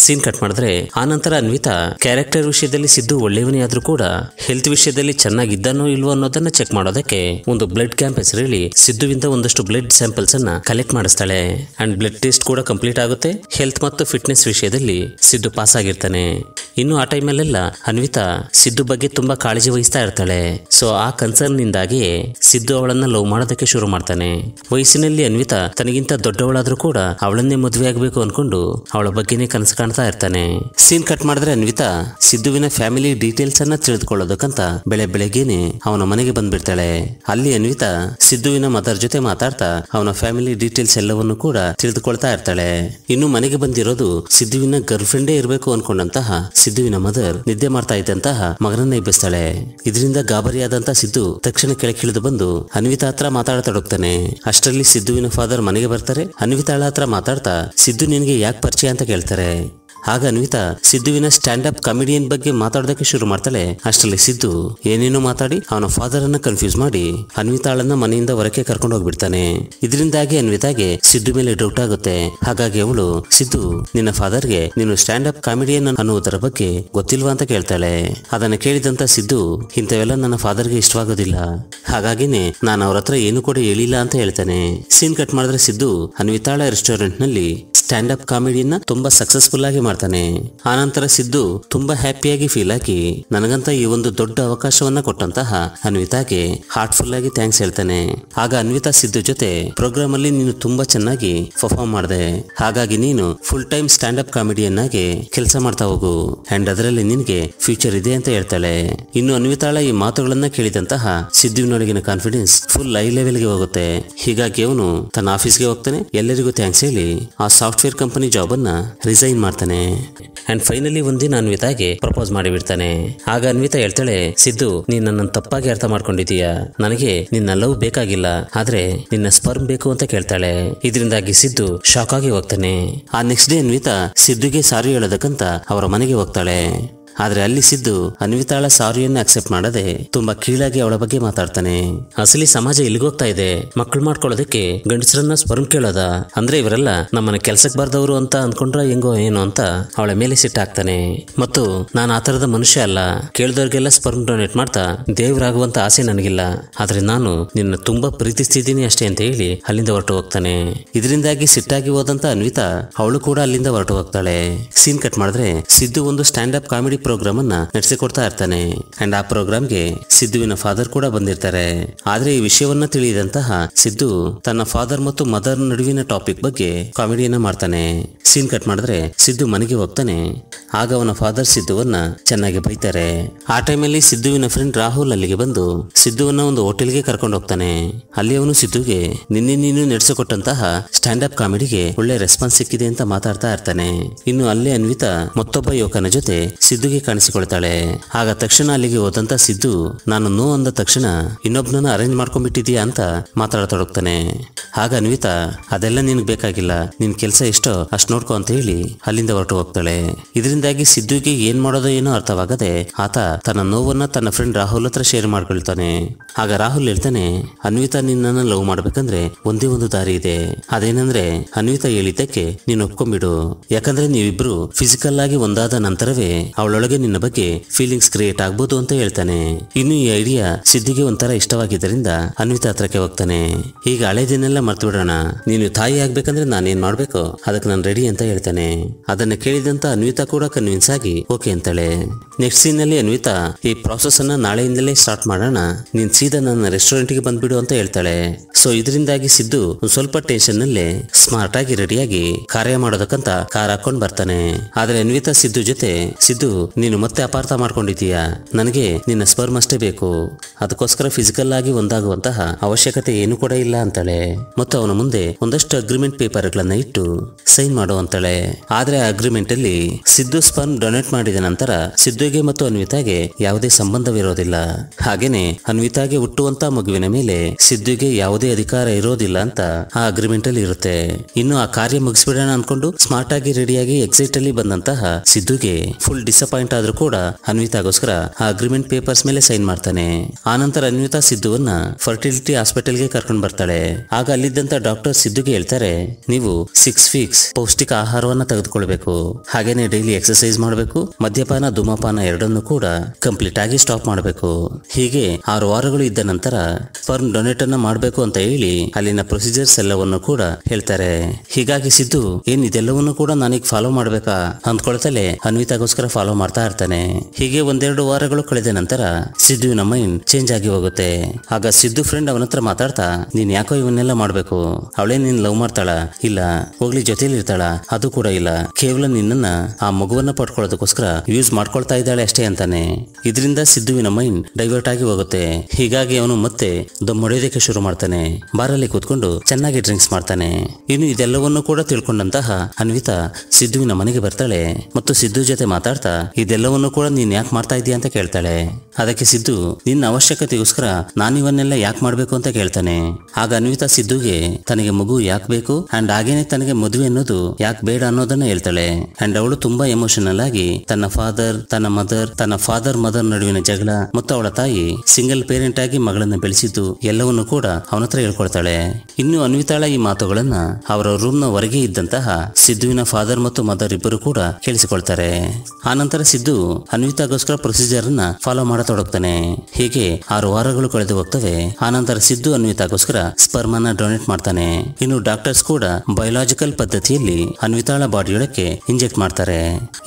Speaker 1: ಸೀನ್ ಕಟ್ ಮಾಡಿದ್ರೆ ಆ ನಂತರ ಅನ್ವಿತಾ ಕ್ಯಾರೆಕ್ಟರ್ ವಿಷಯದಲ್ಲಿ ಸಿದ್ದು ಒಳ್ಳೆಯವನೇ ಆದ್ರೂ ಕೂಡ ಹೆಲ್ತ್ ವಿಷಯದಲ್ಲಿ ಚೆನ್ನಾಗಿದ್ದಾನೋ ಇಲ್ವೋ ಅನ್ನೋದನ್ನ ಚೆಕ್ ಮಾಡೋದಕ್ಕೆ ಒಂದು ಬ್ಲಡ್ ಕ್ಯಾಂಪ್ ಹೆಸರೇಳಿ ಸಿದ್ದುವಿಂದ ಒಂದಷ್ಟು ಬ್ಲಡ್ ಸ್ಯಾಂಪಲ್ಸ್ ಅನ್ನ ಕಲೆಕ್ಟ್ ಮಾಡಿಸ್ತಾಳೆ ಅಂಡ್ ಬ್ಲಡ್ ಟೆಸ್ಟ್ ಕೂಡ ಕಂಪ್ಲೀಟ್ ಆಗುತ್ತೆ ಹೆಲ್ತ್ ಮತ್ತು ಫಿಟ್ನೆಸ್ ವಿಷಯದಲ್ಲಿ ಸಿದ್ದು ಪಾಸ್ ಆಗಿರ್ತಾನೆ ಇನ್ನು ಆ ಅಲ್ಲೆಲ್ಲ ಅನ್ವಿತಾ ಸಿದ್ದು ಬಗ್ಗೆ ತುಂಬಾ ಕಾಳಜಿ ವಹಿಸ್ತಾ ಇರ್ತಾಳೆ ಸೊ ಆ ಕನ್ಸರ್ನ್ ನಿಂದಾಗಿ ಸಿದ್ದು ಅವಳನ್ನ ಲವ್ ಮಾಡೋದಕ್ಕೆ ಶುರು ಮಾಡ್ತಾನೆ ವಯಸ್ಸಿನಲ್ಲಿ ಅನ್ವಿತಾ ತನಗಿಂತ ದೊಡ್ಡವಳಾದ್ರೂ ಕೂಡ ಅವಳನ್ನೇ ಮದುವೆ ಆಗಬೇಕು ಅನ್ಕೊಂಡು ಅವಳ ಬಗ್ಗೆನೇ ಕನಸು ಕಾಣ್ತಾ ಇರ್ತಾನೆ ಸೀನ್ ಕಟ್ ಮಾಡಿದ್ರೆ ಅನ್ವಿತಾ ಸಿದ್ದುವಿನ ಫ್ಯಾಮಿಲಿ ಡೀಟೇಲ್ಸ್ ಅನ್ನ ತಿಳಿದುಕೊಳ್ಳೋದಕ್ಕಂತ ಬೆಳೆ ಬೆಳಗ್ಗೆನೆ ಅವನ ಮನೆಗೆ ಬಂದ್ಬಿಡ್ತಾಳೆ ಅಲ್ಲಿ ಅನ್ವಿತಾ ಸಿದ್ದುವಿನ ಮದರ್ ಜೊತೆ ಮಾತಾಡ್ತಾ ಅವನ ಫ್ಯಾಮಿಲಿ ಡೀಟೇಲ್ಸ್ ಎಲ್ಲವನ್ನು ಕೂಡ ತಿಳಿದುಕೊಳ್ತಾ ಇರ್ತಾಳೆ ಇನ್ನು ಮನೆಗೆ ಬಂದಿರೋದು ಸಿದ್ದುವಿನ ಗರ್ಲ್ ಫ್ರೆಂಡೇ ಇರಬೇಕು ಅನ್ಕೊಂಡಂತಹ ಸಿದ್ದುವಿನ ಮದರ್ ನಿದ್ದೆ ಮಾಡ್ತಾ ಇದ್ದಂತಹ ಮಗನನ್ನ ಎಬ್ಬಿಸ್ತಾಳೆ ಇದರಿಂದ ಗಾಬರಿಯಾದಂತಹ ಸಿದ್ದು ತಕ್ಷಣ ಕೆಳಕಿಳಿದು ಬಂದು ಅನ್ವಿತಾ ಹತ್ರ ಮಾತಾಡತೊಡಗ್ತಾನೆ ಅಷ್ಟರಲ್ಲಿ ಸಿದ್ದುವಿನ ಫಾದರ್ ಮನೆಗೆ ಬರ್ತಾರೆ ಅನ್ವಿತಾಳ ಹತ್ರ ಮಾತಾಡ್ತಾ ಸಿದ್ದು ನಿನಗೆ ಯಾಕೆ ಪರಿಚಯ ಅಂತ ಕೇಳ್ತಾರೆ ಆಗ ಅನ್ವಿತಾ ಸಿದ್ದುವಿನ ಸ್ಟ್ಯಾಂಡ್ ಅಪ್ ಕಾಮಿಡಿಯನ್ ಬಗ್ಗೆ ಮಾತಾಡೋದಕ್ಕೆ ಶುರು ಮಾಡ್ತಾಳೆ ಅಷ್ಟರಲ್ಲಿ ಸಿದ್ದು ಏನೇನೋ ಮಾತಾಡಿ ಅವನ ಫಾದರ್ ಅನ್ನ ಕನ್ಫ್ಯೂಸ್ ಮಾಡಿ ಅನ್ವಿತಾಳನ್ನ ಮನೆಯಿಂದ ಹೊರಕ್ಕೆ ಕರ್ಕೊಂಡು ಹೋಗ್ಬಿಡ್ತಾನೆ ಇದರಿಂದಾಗಿ ಅನ್ವಿತಾಗೆ ಸಿದ್ದು ಮೇಲೆ ಡೌಟ್ ಆಗುತ್ತೆ ಹಾಗಾಗಿ ಅವಳು ಸಿದ್ದು ನಿನ್ನ ಗೆ ನೀನು ಸ್ಟ್ಯಾಂಡ್ ಅಪ್ ಕಾಮಿಡಿಯನ್ ಅನ್ನುವುದರ ಬಗ್ಗೆ ಗೊತ್ತಿಲ್ವಾ ಅಂತ ಕೇಳ್ತಾಳೆ ಅದನ್ನ ಕೇಳಿದಂತ ಸಿದ್ದು ಇಂಥವೆಲ್ಲ ನನ್ನ ಗೆ ಇಷ್ಟವಾಗೋದಿಲ್ಲ ಹಾಗಾಗಿನೇ ನಾನು ಅವ್ರ ಹತ್ರ ಏನು ಕೂಡ ಹೇಳಿಲ್ಲ ಅಂತ ಹೇಳ್ತಾನೆ ಸೀನ್ ಕಟ್ ಮಾಡಿದ್ರೆ ಸಿದ್ದು ಅನ್ವಿತಾಳ ರೆಸ್ಟೋರೆಂಟ್ ನಲ್ಲಿ ಸ್ಟ್ಯಾಂಡ್ ಅಪ್ ಕಾಮಿಡಿಯನ್ನ ತುಂಬಾ ಸಕ್ಸಸ್ಫುಲ್ ಆಗಿ ಮಾಡ್ತಾನೆ ಆನಂತರ ಸಿದ್ದು ತುಂಬಾ ಹ್ಯಾಪಿಯಾಗಿ ಫೀಲ್ ಆಗಿ ನನಗಂತ ಈ ಒಂದು ದೊಡ್ಡ ಅವಕಾಶವನ್ನ ಕೊಟ್ಟಂತಹ ಅನ್ವಿತಾಗೆ ಹಾರ್ಟ್ಫುಲ್ ಆಗಿ ಥ್ಯಾಂಕ್ಸ್ ಹೇಳ್ತಾನೆ ಆಗ ಅನ್ವಿತಾ ಸಿದ್ದು ಜೊತೆ ಪ್ರೋಗ್ರಾಮ್ ಅಲ್ಲಿ ನೀನು ತುಂಬಾ ಚೆನ್ನಾಗಿ ಪರ್ಫಾರ್ಮ್ ಮಾಡಿದೆ ಹಾಗಾಗಿ ನೀನು ಫುಲ್ ಟೈಮ್ ಸ್ಟ್ಯಾಂಡ್ ಅಪ್ ಕಾಮಿಡಿಯನ್ನಾಗಿ ಕೆಲಸ ಮಾಡ್ತಾ ಹೋಗು ಅಂಡ್ ಅದರಲ್ಲಿ ನಿನಗೆ ಫ್ಯೂಚರ್ ಇದೆ ಅಂತ ಹೇಳ್ತಾಳೆ ಇನ್ನು ಅನ್ವಿತಾಳ ಈ ಮಾತುಗಳನ್ನ ಕೇಳಿದಂತಹ ಸಿದ್ದುವಿನೊಳಗಿನ ಕಾನ್ಫಿಡೆನ್ಸ್ ಫುಲ್ ಹೈ ಲೆವೆಲ್ ಗೆ ಹೋಗುತ್ತೆ ಹೀಗಾಗಿ ಅವನು ತನ್ನ ಆಫೀಸ್ಗೆ ಹೋಗ್ತಾನೆ ಎಲ್ಲರಿಗೂ ಥ್ಯಾಂಕ್ಸ್ ಹೇಳಿ ಆ ಸಾಫ್ಟ್ವೇರ್ ಕಂಪನಿ ಜಾಬ್ ಅನ್ನ ರಿಸೈನ್ ಮಾಡ್ತಾನೆ ಅಂಡ್ ಫೈನಲಿ ಒಂದಿನ ಅನ್ವಿತಾಗೆ ಪ್ರಪೋಸ್ ಮಾಡಿಬಿಡ್ತಾನೆ ಆಗ ಅನ್ವಿತಾ ಹೇಳ್ತಾಳೆ ಸಿದ್ದು ನೀನ್ ನನ್ನ ತಪ್ಪಾಗಿ ಅರ್ಥ ಮಾಡ್ಕೊಂಡಿದೀಯ ನನಗೆ ನಿನ್ನ ಲವ್ ಬೇಕಾಗಿಲ್ಲ ಆದ್ರೆ ನಿನ್ನ ಸ್ಪರ್ಮ್ ಬೇಕು ಅಂತ ಕೇಳ್ತಾಳೆ ಇದರಿಂದಾಗಿ ಸಿದ್ದು ಶಾಕ್ ಆಗಿ ಹೋಗ್ತಾನೆ ಆ ನೆಕ್ಸ್ಟ್ ಡೇ ಅನ್ವಿತಾ ಸಿದ್ದುಗೆ ಸಾರಿ ಹೇಳೋದಕ್ಕಂತ ಅವರ ಮನೆಗೆ ಹೋಗ್ತಾಳೆ ಆದ್ರೆ ಅಲ್ಲಿ ಸಿದ್ದು ಅನ್ವಿತಾಳ ಸಾರಿಯನ್ನು ಅಕ್ಸೆಪ್ಟ್ ಮಾಡದೆ ತುಂಬಾ ಕೀಳಾಗಿ ಅವಳ ಬಗ್ಗೆ ಮಾತಾಡ್ತಾನೆ ಅಸಲಿ ಸಮಾಜ ಇಲ್ಲಿಗೋಗ್ತಾ ಇದೆ ಮಕ್ಕಳು ಮಾಡ್ಕೊಳ್ಳೋದಕ್ಕೆ ಗಂಡಸರನ್ನ ಸ್ಪರ್ಮ್ ಕೇಳೋದ ಅಂದ್ರೆ ಇವರೆಲ್ಲ ನಮ್ಮನ್ನ ಕೆಲ್ಸಕ್ ಬಾರ್ದವ್ರು ಅಂತ ಅನ್ಕೊಂಡ್ರ ಹೆಂಗೋ ಏನೋ ಅಂತ ಅವಳ ಮೇಲೆ ಸಿಟ್ಟಾಗ್ತಾನೆ ಮತ್ತು ನಾನು ಆ ತರದ ಮನುಷ್ಯ ಅಲ್ಲ ಕೇಳಿದವ್ರಿಗೆಲ್ಲ ಸ್ಪರ್ಮ್ ಡೊನೇಟ್ ಮಾಡ್ತಾ ದೇವರಾಗುವಂತ ಆಸೆ ನನಗಿಲ್ಲ ಆದ್ರೆ ನಾನು ನಿನ್ನ ತುಂಬಾ ಪ್ರೀತಿಸ್ತಿದ್ದೀನಿ ಅಷ್ಟೇ ಅಂತ ಹೇಳಿ ಅಲ್ಲಿಂದ ಹೊರಟು ಹೋಗ್ತಾನೆ ಇದರಿಂದಾಗಿ ಸಿಟ್ಟಾಗಿ ಹೋದಂತ ಅನ್ವಿತಾ ಅವಳು ಕೂಡ ಅಲ್ಲಿಂದ ಹೊರಟು ಹೋಗ್ತಾಳೆ ಸೀನ್ ಕಟ್ ಮಾಡಿದ್ರೆ ಸಿದ್ದು ಒಂದು ಸ್ಟ್ಯಾಂಡ್ ಅಪ್ ಕಾಮಿಡಿ ಪ್ರೋಗ್ರಾಮ್ ಅನ್ನ ನಡೆಸಿಕೊಡ್ತಾ ಇರ್ತಾನೆ ಅಂಡ್ ಆ ಗೆ ಸಿದ್ದುವಿನ ಫಾದರ್ ಕೂಡ ಬಂದಿರ್ತಾರೆ ಆದ್ರೆ ಈ ವಿಷಯವನ್ನ ತಿಳಿಯದಂತಹ ಸಿದ್ದು ತನ್ನ ಫಾದರ್ ಮತ್ತು ಮದರ್ ನಡುವಿನ ಟಾಪಿಕ್ ಬಗ್ಗೆ ಕಾಮಿಡಿಯನ್ನ ಮಾಡ್ತಾನೆ ಸೀನ್ ಕಟ್ ಮಾಡಿದ್ರೆ ಸಿದ್ದು ಮನೆಗೆ ಹೋಗ್ತಾನೆ ಆಗ ಅವನ ಫಾದರ್ ಸಿದ್ದುವನ್ನ ಚೆನ್ನಾಗಿ ಬೈತಾರೆ ಆ ಟೈಮಲ್ಲಿ ಸಿದ್ದುವಿನ ಫ್ರೆಂಡ್ ರಾಹುಲ್ ಅಲ್ಲಿಗೆ ಬಂದು ಸಿದ್ದುವನ್ನ ಒಂದು ಹೋಟೆಲ್ಗೆ ಕರ್ಕೊಂಡು ಹೋಗ್ತಾನೆ ಅಲ್ಲಿ ಅವನು ಸಿದ್ದುಗೆ ನಿನ್ನೆ ನೀನು ನಡೆಸಿಕೊಟ್ಟಂತಹ ಸ್ಟ್ಯಾಂಡ್ ಅಪ್ ಕಾಮಿಡಿಗೆ ಒಳ್ಳೆ ರೆಸ್ಪಾನ್ಸ್ ಸಿಕ್ಕಿದೆ ಅಂತ ಮಾತಾಡ್ತಾ ಇರ್ತಾನೆ ಇನ್ನು ಅಲ್ಲೇ ಅನ್ವಿತಾ ಮತ್ತೊಬ್ಬ ಯುವಕನ ಜೊತೆ ಸಿದ್ದು ಕಾಣಿಸಿಕೊಳ್ತಾಳೆ ಆಗ ತಕ್ಷಣ ಅಲ್ಲಿಗೆ ಹೋದಂತ ಸಿದ್ದು ನಾನು ನೋ ಅಂದ ತಕ್ಷಣ ಇನ್ನೊಬ್ನ ಅರೇಂಜ್ ಮಾಡ್ಕೊಂಡ್ಬಿಟ್ಟಿದ್ಯಾ ಅಂತ ಮಾತಾಡತೊಡಗ್ತಾನೆ ಆಗ ಅನ್ವಿತಾ ಅದೆಲ್ಲ ನಿನ್ಗೆ ಬೇಕಾಗಿಲ್ಲ ನಿನ್ ಕೆಲಸ ಎಷ್ಟೋ ಅಷ್ಟು ನೋಡ್ಕೊ ಅಂತ ಹೇಳಿ ಅಲ್ಲಿಂದ ಹೊರಟು ಹೋಗ್ತಾಳೆ ಇದರಿಂದಾಗಿ ಸಿದ್ದುಗೆ ಏನ್ ಮಾಡೋದೋ ಏನೋ ಅರ್ಥವಾಗದೆ ಆತ ತನ್ನ ನೋವನ್ನ ತನ್ನ ಫ್ರೆಂಡ್ ರಾಹುಲ್ ಹತ್ರ ಶೇರ್ ಮಾಡ್ಕೊಳ್ತಾನೆ ಆಗ ರಾಹುಲ್ ಹೇಳ್ತಾನೆ ಅನ್ವಿತಾ ನಿನ್ನ ಲವ್ ಮಾಡ್ಬೇಕಂದ್ರೆ ಒಂದೇ ಒಂದು ದಾರಿ ಇದೆ ಅದೇನಂದ್ರೆ ಅನ್ವಿತಾ ಹೇಳಿದ್ದಕ್ಕೆ ನೀನು ಒಪ್ಕೊಂಡ್ಬಿಡು ಯಾಕಂದ್ರೆ ನೀವಿಬ್ರು ಫಿಸಿಕಲ್ ಆಗಿ ಒಂದಾದ ನಂತರವೇ ಅವಳ ಒಳಗೆ ನಿನ್ನ ಬಗ್ಗೆ ಫೀಲಿಂಗ್ಸ್ ಕ್ರಿಯೇಟ್ ಆಗ್ಬೋದು ಅಂತ ಹೇಳ್ತಾನೆ ಇನ್ನು ಈ ಐಡಿಯಾ ಸಿದ್ಧಿಗೆ ಒಂಥರ ಇಷ್ಟವಾಗಿದ್ದರಿಂದ ಅನ್ವಿತಾ ಹತ್ರಕ್ಕೆ ಹೋಗ್ತಾನೆ ಈಗ ದಿನೆಲ್ಲ ಮರ್ತು ಬಿಡೋಣ ನೀನು ತಾಯಿ ಆಗ್ಬೇಕಂದ್ರೆ ನಾನೇನ್ ಮಾಡ್ಬೇಕು ಅದಕ್ಕೆ ನಾನು ರೆಡಿ ಅಂತ ಹೇಳ್ತಾನೆ ಅದನ್ನ ಕೇಳಿದಂತ ಅನ್ವಿತಾ ಕೂಡ ಕನ್ವಿನ್ಸ್ ಆಗಿ ಓಕೆ ಅಂತಾಳೆ ನೆಕ್ಸ್ಟ್ ಸೀನ್ ಅಲ್ಲಿ ಅನ್ವಿತಾ ಈ ಪ್ರಾಸೆಸ್ ಅನ್ನ ನಾಳೆಯಿಂದಲೇ ಸ್ಟಾರ್ಟ್ ಮಾಡೋಣ ನೀನ್ ಸೀದಾ ನನ್ನ ರೆಸ್ಟೋರೆಂಟ್ ಗೆ ಬಂದ್ಬಿಡು ಅಂತ ಹೇಳ್ತಾಳೆ ಸೊ ಇದರಿಂದಾಗಿ ಸಿದ್ದು ಸ್ವಲ್ಪ ಟೆನ್ಷನ್ ನಲ್ಲೇ ಸ್ಮಾರ್ಟ್ ಆಗಿ ರೆಡಿಯಾಗಿ ಕಾರ್ಯ ಮಾಡೋದಕ್ಕಂತ ಕಾರ್ ಹಾಕೊಂಡ್ ಬರ್ತಾನೆ ಆದ್ರೆ ಅನ್ವಿತಾ ಸಿದ್ದು ಜೊತೆ ಸಿದ್ದು ನೀನು ಮತ್ತೆ ಅಪಾರ್ಥ ಮಾಡ್ಕೊಂಡಿದ್ದೀಯಾ ನನಗೆ ನಿನ್ನ ಸ್ಪರ್ಮ್ ಅಷ್ಟೇ ಬೇಕು ಅದಕ್ಕೋಸ್ಕರ ಫಿಸಿಕಲ್ ಆಗಿ ಒಂದಾಗುವಂತಹ ಅವಶ್ಯಕತೆ ಏನು ಕೂಡ ಇಲ್ಲ ಅಂತಾಳೆ ಮತ್ತು ಅವನ ಮುಂದೆ ಒಂದಷ್ಟು ಅಗ್ರಿಮೆಂಟ್ ಪೇಪರ್ ಗಳನ್ನ ಇಟ್ಟು ಸೈನ್ ಮಾಡುವಂತಾಳೆ ಆದ್ರೆ ಆ ಅಗ್ರಿಮೆಂಟ್ ಅಲ್ಲಿ ಸಿದ್ದು ಸ್ಪರ್ಮ್ ಡೊನೇಟ್ ಮಾಡಿದ ನಂತರ ಸಿದ್ದುಗೆ ಮತ್ತು ಅನ್ವಿತಾಗೆ ಯಾವುದೇ ಸಂಬಂಧವಿರೋದಿಲ್ಲ ಹಾಗೇನೆ ಅನ್ವಿತಾಗೆ ಹುಟ್ಟುವಂತ ಮಗುವಿನ ಮೇಲೆ ಸಿದ್ದುಗೆ ಯಾವುದೇ ಅಧಿಕಾರ ಇರೋದಿಲ್ಲ ಅಂತ ಆ ಅಗ್ರಿಮೆಂಟ್ ಅಲ್ಲಿ ಇರುತ್ತೆ ಇನ್ನು ಆ ಕಾರ್ಯ ಮುಗಿಸ್ಬಿಡೋಣ ಅನ್ಕೊಂಡು ಸ್ಮಾರ್ಟ್ ಆಗಿ ರೆಡಿಯಾಗಿ ಎಕ್ಸಿಟ್ ಅಲ್ಲಿ ಬಂದಂತಹ ಸಿದ್ದುಗೆ ಫುಲ್ ಡಿಸಪಾಯಿಂಟ್ ಪಾಯಿಂಟ್ ಆದ್ರೂ ಕೂಡ ಅನ್ವಿತಾಗೋಸ್ಕರ ಆ ಅಗ್ರಿಮೆಂಟ್ ಪೇಪರ್ಸ್ ಮೇಲೆ ಸೈನ್ ಮಾಡ್ತಾನೆ ಆನಂತರ ಅನ್ವಿತಾ ಸಿದ್ದುವನ್ನ ಫರ್ಟಿಲಿಟಿ ಹಾಸ್ಪಿಟಲ್ ಗೆ ಕರ್ಕೊಂಡು ಬರ್ತಾಳೆ ಆಗ ಅಲ್ಲಿದ್ದಂತ ಡಾಕ್ಟರ್ ಸಿದ್ದುಗೆ ಹೇಳ್ತಾರೆ ನೀವು ಸಿಕ್ಸ್ ವೀಕ್ಸ್ ಪೌಷ್ಟಿಕ ಆಹಾರವನ್ನ ತೆಗೆದುಕೊಳ್ಬೇಕು ಹಾಗೇನೆ ಡೈಲಿ ಎಕ್ಸರ್ಸೈಸ್ ಮಾಡಬೇಕು ಮದ್ಯಪಾನ ಧೂಮಪಾನ ಎರಡನ್ನು ಕೂಡ ಕಂಪ್ಲೀಟ್ ಆಗಿ ಸ್ಟಾಪ್ ಮಾಡಬೇಕು ಹೀಗೆ ಆರು ವಾರಗಳು ಇದ್ದ ನಂತರ ಫರ್ಮ್ ಡೊನೇಟ್ ಅನ್ನ ಮಾಡಬೇಕು ಅಂತ ಹೇಳಿ ಅಲ್ಲಿನ ಪ್ರೊಸೀಜರ್ಸ್ ಎಲ್ಲವನ್ನು ಕೂಡ ಹೇಳ್ತಾರೆ ಹೀಗಾಗಿ ಸಿದ್ದು ಏನ್ ಇದೆಲ್ಲವನ್ನು ಕೂಡ ನನಗೆ ಫಾಲೋ ಮಾಡ್ಬೇಕಾ ಅಂದ್ಕೊಳ್ತಲೇ ಅನ್ವಿತಾಗೋಸ್ಕರ ಫಾಲೋ ಮಾಡ್ತಾರೆ ಮಾಡ್ತಾ ಇರ್ತಾನೆ ಹೀಗೆ ಒಂದೆರಡು ವಾರಗಳು ಕಳೆದ ನಂತರ ಸಿದ್ದುವಿನ ಮೈಂಡ್ ಚೇಂಜ್ ಆಗಿ ಹೋಗುತ್ತೆ ಆಗ ಸಿದ್ದು ಫ್ರೆಂಡ್ ಅವನ ಹತ್ರ ಮಾತಾಡ್ತಾ ನೀನ್ ಯಾಕೋ ಇವನ್ನೆಲ್ಲ ಮಾಡ್ಬೇಕು ಅವಳೇ ನೀನ್ ಲವ್ ಮಾಡ್ತಾಳ ಇಲ್ಲ ಹೋಗ್ಲಿ ಜೊತೆಲಿ ಇರ್ತಾಳ ಅದು ಕೂಡ ಇಲ್ಲ ಕೇವಲ ನಿನ್ನನ್ನ ಆ ಮಗುವನ್ನ ಪಡ್ಕೊಳ್ಳೋದಕ್ಕೋಸ್ಕರ ಯೂಸ್ ಮಾಡ್ಕೊಳ್ತಾ ಇದ್ದಾಳೆ ಅಷ್ಟೇ ಅಂತಾನೆ ಇದರಿಂದ ಸಿದ್ದುವಿನ ಮೈಂಡ್ ಡೈವರ್ಟ್ ಆಗಿ ಹೋಗುತ್ತೆ ಹೀಗಾಗಿ ಅವನು ಮತ್ತೆ ದಮ್ಮೊಡೆಯೋದಕ್ಕೆ ಶುರು ಮಾಡ್ತಾನೆ ಬಾರಲ್ಲಿ ಕೂತ್ಕೊಂಡು ಚೆನ್ನಾಗಿ ಡ್ರಿಂಕ್ಸ್ ಮಾಡ್ತಾನೆ ಇನ್ನು ಇದೆಲ್ಲವನ್ನೂ ಕೂಡ ತಿಳ್ಕೊಂಡಂತಹ ಅನ್ವಿತಾ ಸಿದ್ದುವಿನ ಮನೆಗೆ ಬರ್ತಾಳೆ ಮತ್ತು ಸಿದ್ದು ಜೊತೆ ಮಾತಾಡ್ತಾ ಇದೆಲ್ಲವನ್ನು ಕೂಡ ನೀನ್ ಯಾಕೆ ಮಾಡ್ತಾ ಇದೀಯ ಅಂತ ಕೇಳ್ತಾಳೆ ಅದಕ್ಕೆ ಸಿದ್ದು ನಿನ್ನ ಅವಶ್ಯಕತೆಗೋಸ್ಕರ ನಾನಿವನ್ನೆಲ್ಲ ಯಾಕೆ ಮಾಡ್ಬೇಕು ಅಂತ ಕೇಳ್ತಾನೆ ಆಗ ಅನ್ವಿತಾ ಸಿದ್ದುಗೆ ತನಗೆ ಮಗು ಯಾಕೆ ಬೇಕು ಅಂಡ್ ಹಾಗೇನೆ ತನಗೆ ಮದುವೆ ಅನ್ನೋದು ಯಾಕೆ ಬೇಡ ಅನ್ನೋದನ್ನ ಹೇಳ್ತಾಳೆ ಅಂಡ್ ಅವಳು ತುಂಬಾ ಎಮೋಷನಲ್ ಆಗಿ ತನ್ನ ಫಾದರ್ ತನ್ನ ಮದರ್ ತನ್ನ ಫಾದರ್ ಮದರ್ ನಡುವಿನ ಜಗಳ ಮತ್ತು ಅವಳ ತಾಯಿ ಸಿಂಗಲ್ ಪೇರೆಂಟ್ ಆಗಿ ಮಗಳನ್ನ ಬೆಳೆಸಿದ್ದು ಎಲ್ಲವನ್ನೂ ಕೂಡ ಅವನ ಹತ್ರ ಹೇಳ್ಕೊಳ್ತಾಳೆ ಇನ್ನು ಅನ್ವಿತಾಳ ಈ ಮಾತುಗಳನ್ನ ಅವರ ರೂಮ್ ನ ಹೊರಗೆ ಇದ್ದಂತಹ ಸಿದ್ದುವಿನ ಫಾದರ್ ಮತ್ತು ಮದರ್ ಇಬ್ಬರು ಕೂಡ ಕೇಳಿಸಿಕೊಳ್ತಾರೆ ಆನಂತರ ಸಿದ್ದು ಅನ್ವಿತಾಗೋಸ್ಕರ ಪ್ರೊಸೀಜರ್ ನ ಫಾಲೋ ಮಾಡತೊಡಗ್ತಾನೆ ಹೀಗೆ ಆರು ವಾರಗಳು ಕಳೆದು ಹೋಗ್ತವೆ ಆನಂತರ ಸಿದ್ದು ಅನ್ವಿತಾಗೋಸ್ಕರ ಸ್ಪರ್ಮನ ಡೊನೇಟ್ ಮಾಡ್ತಾನೆ ಇನ್ನು ಡಾಕ್ಟರ್ಸ್ ಕೂಡ ಬಯೋಲಾಜಿಕಲ್ ಪದ್ಧತಿಯಲ್ಲಿ ಅನ್ವಿತಾಳ ಬಾಡಿಯೊಳಕ್ಕೆ ಇಂಜೆಕ್ಟ್ ಮಾಡ್ತಾರೆ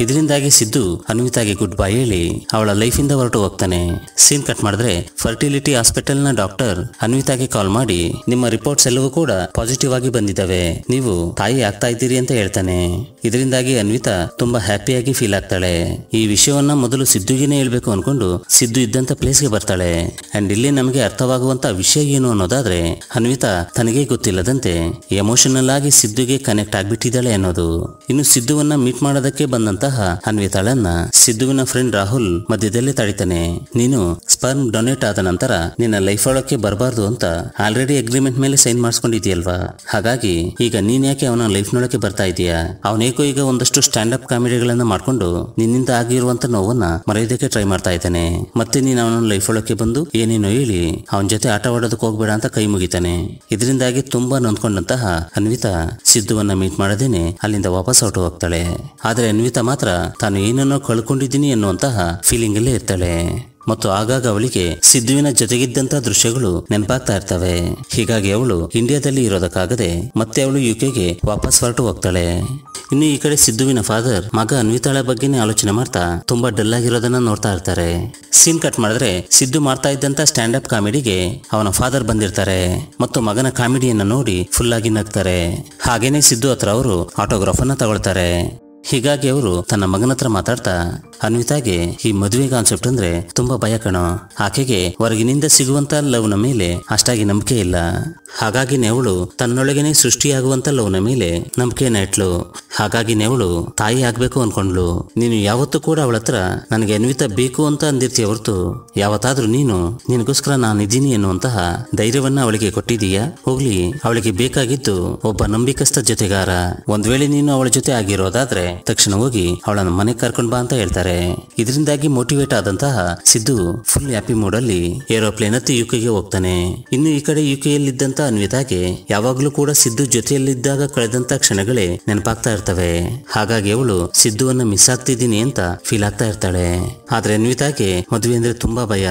Speaker 1: ಇದರಿಂದಾಗಿ ಸಿದ್ದು ಅನ್ವಿತಾಗೆ ಗುಡ್ ಬೈ ಹೇಳಿ ಅವಳ ಲೈಫ್ ಇಂದ ಹೊರಟು ಹೋಗ್ತಾನೆ ಸೀನ್ ಕಟ್ ಮಾಡಿದ್ರೆ ಫರ್ಟಿಲಿಟಿ ಹಾಸ್ಪಿಟಲ್ ನ ಡಾಕ್ಟರ್ ಅನ್ವಿತಾಗೆ ಕಾಲ್ ಮಾಡಿ ನಿಮ್ಮ ರಿಪೋರ್ಟ್ಸ್ ಎಲ್ಲವೂ ಕೂಡ ಪಾಸಿಟಿವ್ ಆಗಿ ಬಂದಿದ್ದಾವೆ ನೀವು ತಾಯಿ ಆಗ್ತಾ ಇದ್ದೀರಿ ಅಂತ ಹೇಳ್ತಾನೆ ಇದರಿಂದಾಗಿ ಅನ್ವಿತಾ ತುಂಬಾ ಹ್ಯಾಪಿಯಾಗಿ ಫೀಲ್ ಆಗ್ತಾಳೆ ಈ ವಿಷಯವನ್ನ ಮೊದಲು ಸಿದ್ದುಗೇನೆ ಹೇಳ್ಬೇಕು ಅನ್ಕೊಂಡು ಸಿದ್ದು ಇದ್ದಂತ ಪ್ಲೇಸ್ಗೆ ಬರ್ತಾಳೆ ಅಂಡ್ ಇಲ್ಲಿ ನಮಗೆ ಅರ್ಥವಾಗುವಂತ ವಿಷಯ ಏನು ಅನ್ನೋದಾದ್ರೆ ಅನ್ವಿತಾ ತನಗೆ ಗೊತ್ತಿಲ್ಲದಂತೆ ಎಮೋಷನಲ್ ಆಗಿ ಸಿದ್ದುಗೆ ಕನೆಕ್ಟ್ ಆಗ್ಬಿಟ್ಟಿದ್ದಾಳೆ ಅನ್ನೋದು ಇನ್ನು ಸಿದ್ದುವನ್ನ ಮೀಟ್ ಮಾಡೋದಕ್ಕೆ ಬಂದಂತಹ ಅನ್ವಿತಾಳನ್ನ ಸಿದ್ದುವಿನ ಫ್ರೆಂಡ್ ರಾಹುಲ್ ಮಧ್ಯದಲ್ಲಿ ತಡಿತಾನೆ ನೀನು ಸ್ಪರ್ಮ್ ಡೊನೇಟ್ ಆದ ನಂತರ ನಿನ್ನ ಲೈಫ್ ಒಳಕ್ಕೆ ಬರಬಾರ್ದು ಅಂತ ಆಲ್ರೆಡಿ ಅಗ್ರಿಮೆಂಟ್ ಮೇಲೆ ಸೈನ್ ಮಾಡಿಸ್ಕೊಂಡಿದ್ಯಲ್ವಾ ಹಾಗಾಗಿ ಈಗ ನೀನ್ ಯಾಕೆ ಅವನ ಲೈಫ್ ನೊಳಕ್ಕೆ ಬರ್ತಾ ಇದೀಯಾ ಅವನೇಕೋ ಈಗ ಒಂದಷ್ಟು ಸ್ಟ್ಯಾಂಡ್ ಅಪ್ ಕಾಮಿಡಿಗಳನ್ನ ಮಾಡ್ಕೊಂಡು ನಿನ್ನಿಂದ ಆಗಿರುವಂತಹ ನೋವನ್ನ ಮರೆಯೋದಕ್ಕೆ ಟ್ರೈ ಮಾಡ್ತಾ ಇದ್ದಾನೆ ಮತ್ತೆ ನೀನು ಅವನ ಲೈಫ್ ಒಳಕ್ಕೆ ಬಂದು ಏನೇನೋ ಹೇಳಿ ಅವನ ಜೊತೆ ಆಟವಾಡೋದಕ್ಕೆ ಹೋಗ್ಬೇಡ ಅಂತ ಕೈ ಮುಗಿತಾನೆ ಇದರಿಂದಾಗಿ ತುಂಬಾ ನೊಂದ್ಕೊಂಡಂತಹ ಅನ್ವಿತಾ ಸಿದ್ದುವನ್ನ ಮೀಟ್ ಮಾಡದೇನೆ ಅಲ್ಲಿಂದ ವಾಪಸ್ ಹೊರಟು ಹೋಗ್ತಾಳೆ ಆದ್ರೆ ಅನ್ವಿತಾ ಮಾತ್ರ ತಾನು ಏನನ್ನೋ ಕಳ್ಕೊಂಡಿದ್ದೀನಿ ಅನ್ನುವಂತಹ ಫೀಲಿಂಗ್ ಅಲ್ಲೇ ಇರ್ತಾಳೆ ಮತ್ತು ಆಗಾಗ ಅವಳಿಗೆ ಸಿದ್ದುವಿನ ಜೊತೆಗಿದ್ದಂತ ದೃಶ್ಯಗಳು ನೆನಪಾಗ್ತಾ ಇರ್ತವೆ ಹೀಗಾಗಿ ಅವಳು ಇಂಡಿಯಾದಲ್ಲಿ ಇರೋದಕ್ಕಾಗದೆ ಮತ್ತೆ ಅವಳು ಯುಕೆಗೆ ವಾಪಸ್ ಹೊರಟು ಹೋಗ್ತಾಳೆ ಇನ್ನು ಈ ಕಡೆ ಸಿದ್ದುವಿನ ಫಾದರ್ ಮಗ ಅನ್ವಿತಾಳ ಬಗ್ಗೆನೇ ಆಲೋಚನೆ ಮಾಡ್ತಾ ತುಂಬಾ ಡಲ್ ಆಗಿರೋದನ್ನ ನೋಡ್ತಾ ಇರ್ತಾರೆ ಸೀನ್ ಕಟ್ ಮಾಡಿದ್ರೆ ಸಿದ್ದು ಮಾಡ್ತಾ ಇದ್ದಂತ ಸ್ಟ್ಯಾಂಡ್ ಅಪ್ ಕಾಮಿಡಿಗೆ ಅವನ ಫಾದರ್ ಬಂದಿರ್ತಾರೆ ಮತ್ತು ಮಗನ ಕಾಮಿಡಿಯನ್ನ ನೋಡಿ ಫುಲ್ ಆಗಿ ನಗ್ತಾರೆ ಹಾಗೇನೆ ಸಿದ್ದು ಹತ್ರ ಅವರು ಆಟೋಗ್ರಾಫ್ ಅನ್ನ ತಗೊಳ್ತಾರೆ ಹೀಗಾಗಿ ಅವರು ತನ್ನ ಮಗನ ಹತ್ರ ಮಾತಾಡ್ತಾ ಅನ್ವಿತಾಗೆ ಈ ಮದುವೆ ಕಾನ್ಸೆಪ್ಟ್ ಅಂದ್ರೆ ತುಂಬಾ ಭಯ ಕಣ ಆಕೆಗೆ ಹೊರಗಿನಿಂದ ಸಿಗುವಂತ ಲವ್ನ ಮೇಲೆ ಅಷ್ಟಾಗಿ ನಂಬಿಕೆ ಇಲ್ಲ ಹಾಗಾಗಿ ನೆವಳು ತನ್ನೊಳಗೇನೆ ಸೃಷ್ಟಿಯಾಗುವಂತ ಲವ್ನ ಮೇಲೆ ನಂಬಿಕೆ ನೆಟ್ಲು ಹಾಗಾಗಿ ನೆವಳು ತಾಯಿ ಆಗ್ಬೇಕು ಅನ್ಕೊಂಡ್ಲು ನೀನು ಯಾವತ್ತೂ ಕೂಡ ಅವಳ ಹತ್ರ ನನಗೆ ಅನ್ವಿತಾ ಬೇಕು ಅಂತ ಅಂದಿರ್ತೀಯ ಹೊರತು ಯಾವತ್ತಾದ್ರೂ ನೀನು ನಿನಗೋಸ್ಕರ ನಾನಿದ್ದೀನಿ ಎನ್ನುವಂತಹ ಧೈರ್ಯವನ್ನ ಅವಳಿಗೆ ಕೊಟ್ಟಿದೀಯಾ ಹೋಗ್ಲಿ ಅವಳಿಗೆ ಬೇಕಾಗಿದ್ದು ಒಬ್ಬ ನಂಬಿಕಸ್ಥ ಜೊತೆಗಾರ ಒಂದ್ ವೇಳೆ ನೀನು ಅವಳ ಜೊತೆ ಆಗಿರೋದಾದ್ರೆ ತಕ್ಷಣ ಹೋಗಿ ಅವಳನ್ನು ಮನೆಗೆ ಕರ್ಕೊಂಡ್ ಬಾ ಅಂತ ಹೇಳ್ತಾರೆ ಇದರಿಂದಾಗಿ ಮೋಟಿವೇಟ್ ಆದಂತಹ ಸಿದ್ದು ಫುಲ್ ಹ್ಯಾಪಿ ಮೂಡ್ ಅಲ್ಲಿ ಏರೋಪ್ಲೇನ್ ಹತ್ತಿ ಯುಕೆಗೆ ಹೋಗ್ತಾನೆ ಇನ್ನು ಈ ಕಡೆ ಇದ್ದಂತ ಅನ್ವಿತಾಗೆ ಯಾವಾಗ್ಲೂ ಕೂಡ ಸಿದ್ದು ಜೊತೆಯಲ್ಲಿದ್ದಾಗ ಕಳೆದಂತ ಕ್ಷಣಗಳೇ ನೆನಪಾಗ್ತಾ ಇರ್ತವೆ ಹಾಗಾಗಿ ಅವಳು ಸಿದ್ದುವನ್ನ ಮಿಸ್ ಆಗ್ತಿದ್ದೀನಿ ಅಂತ ಫೀಲ್ ಆಗ್ತಾ ಇರ್ತಾಳೆ ಆದ್ರೆ ಅನ್ವಿತಾಗೆ ಮದುವೆ ಅಂದ್ರೆ ತುಂಬಾ ಭಯ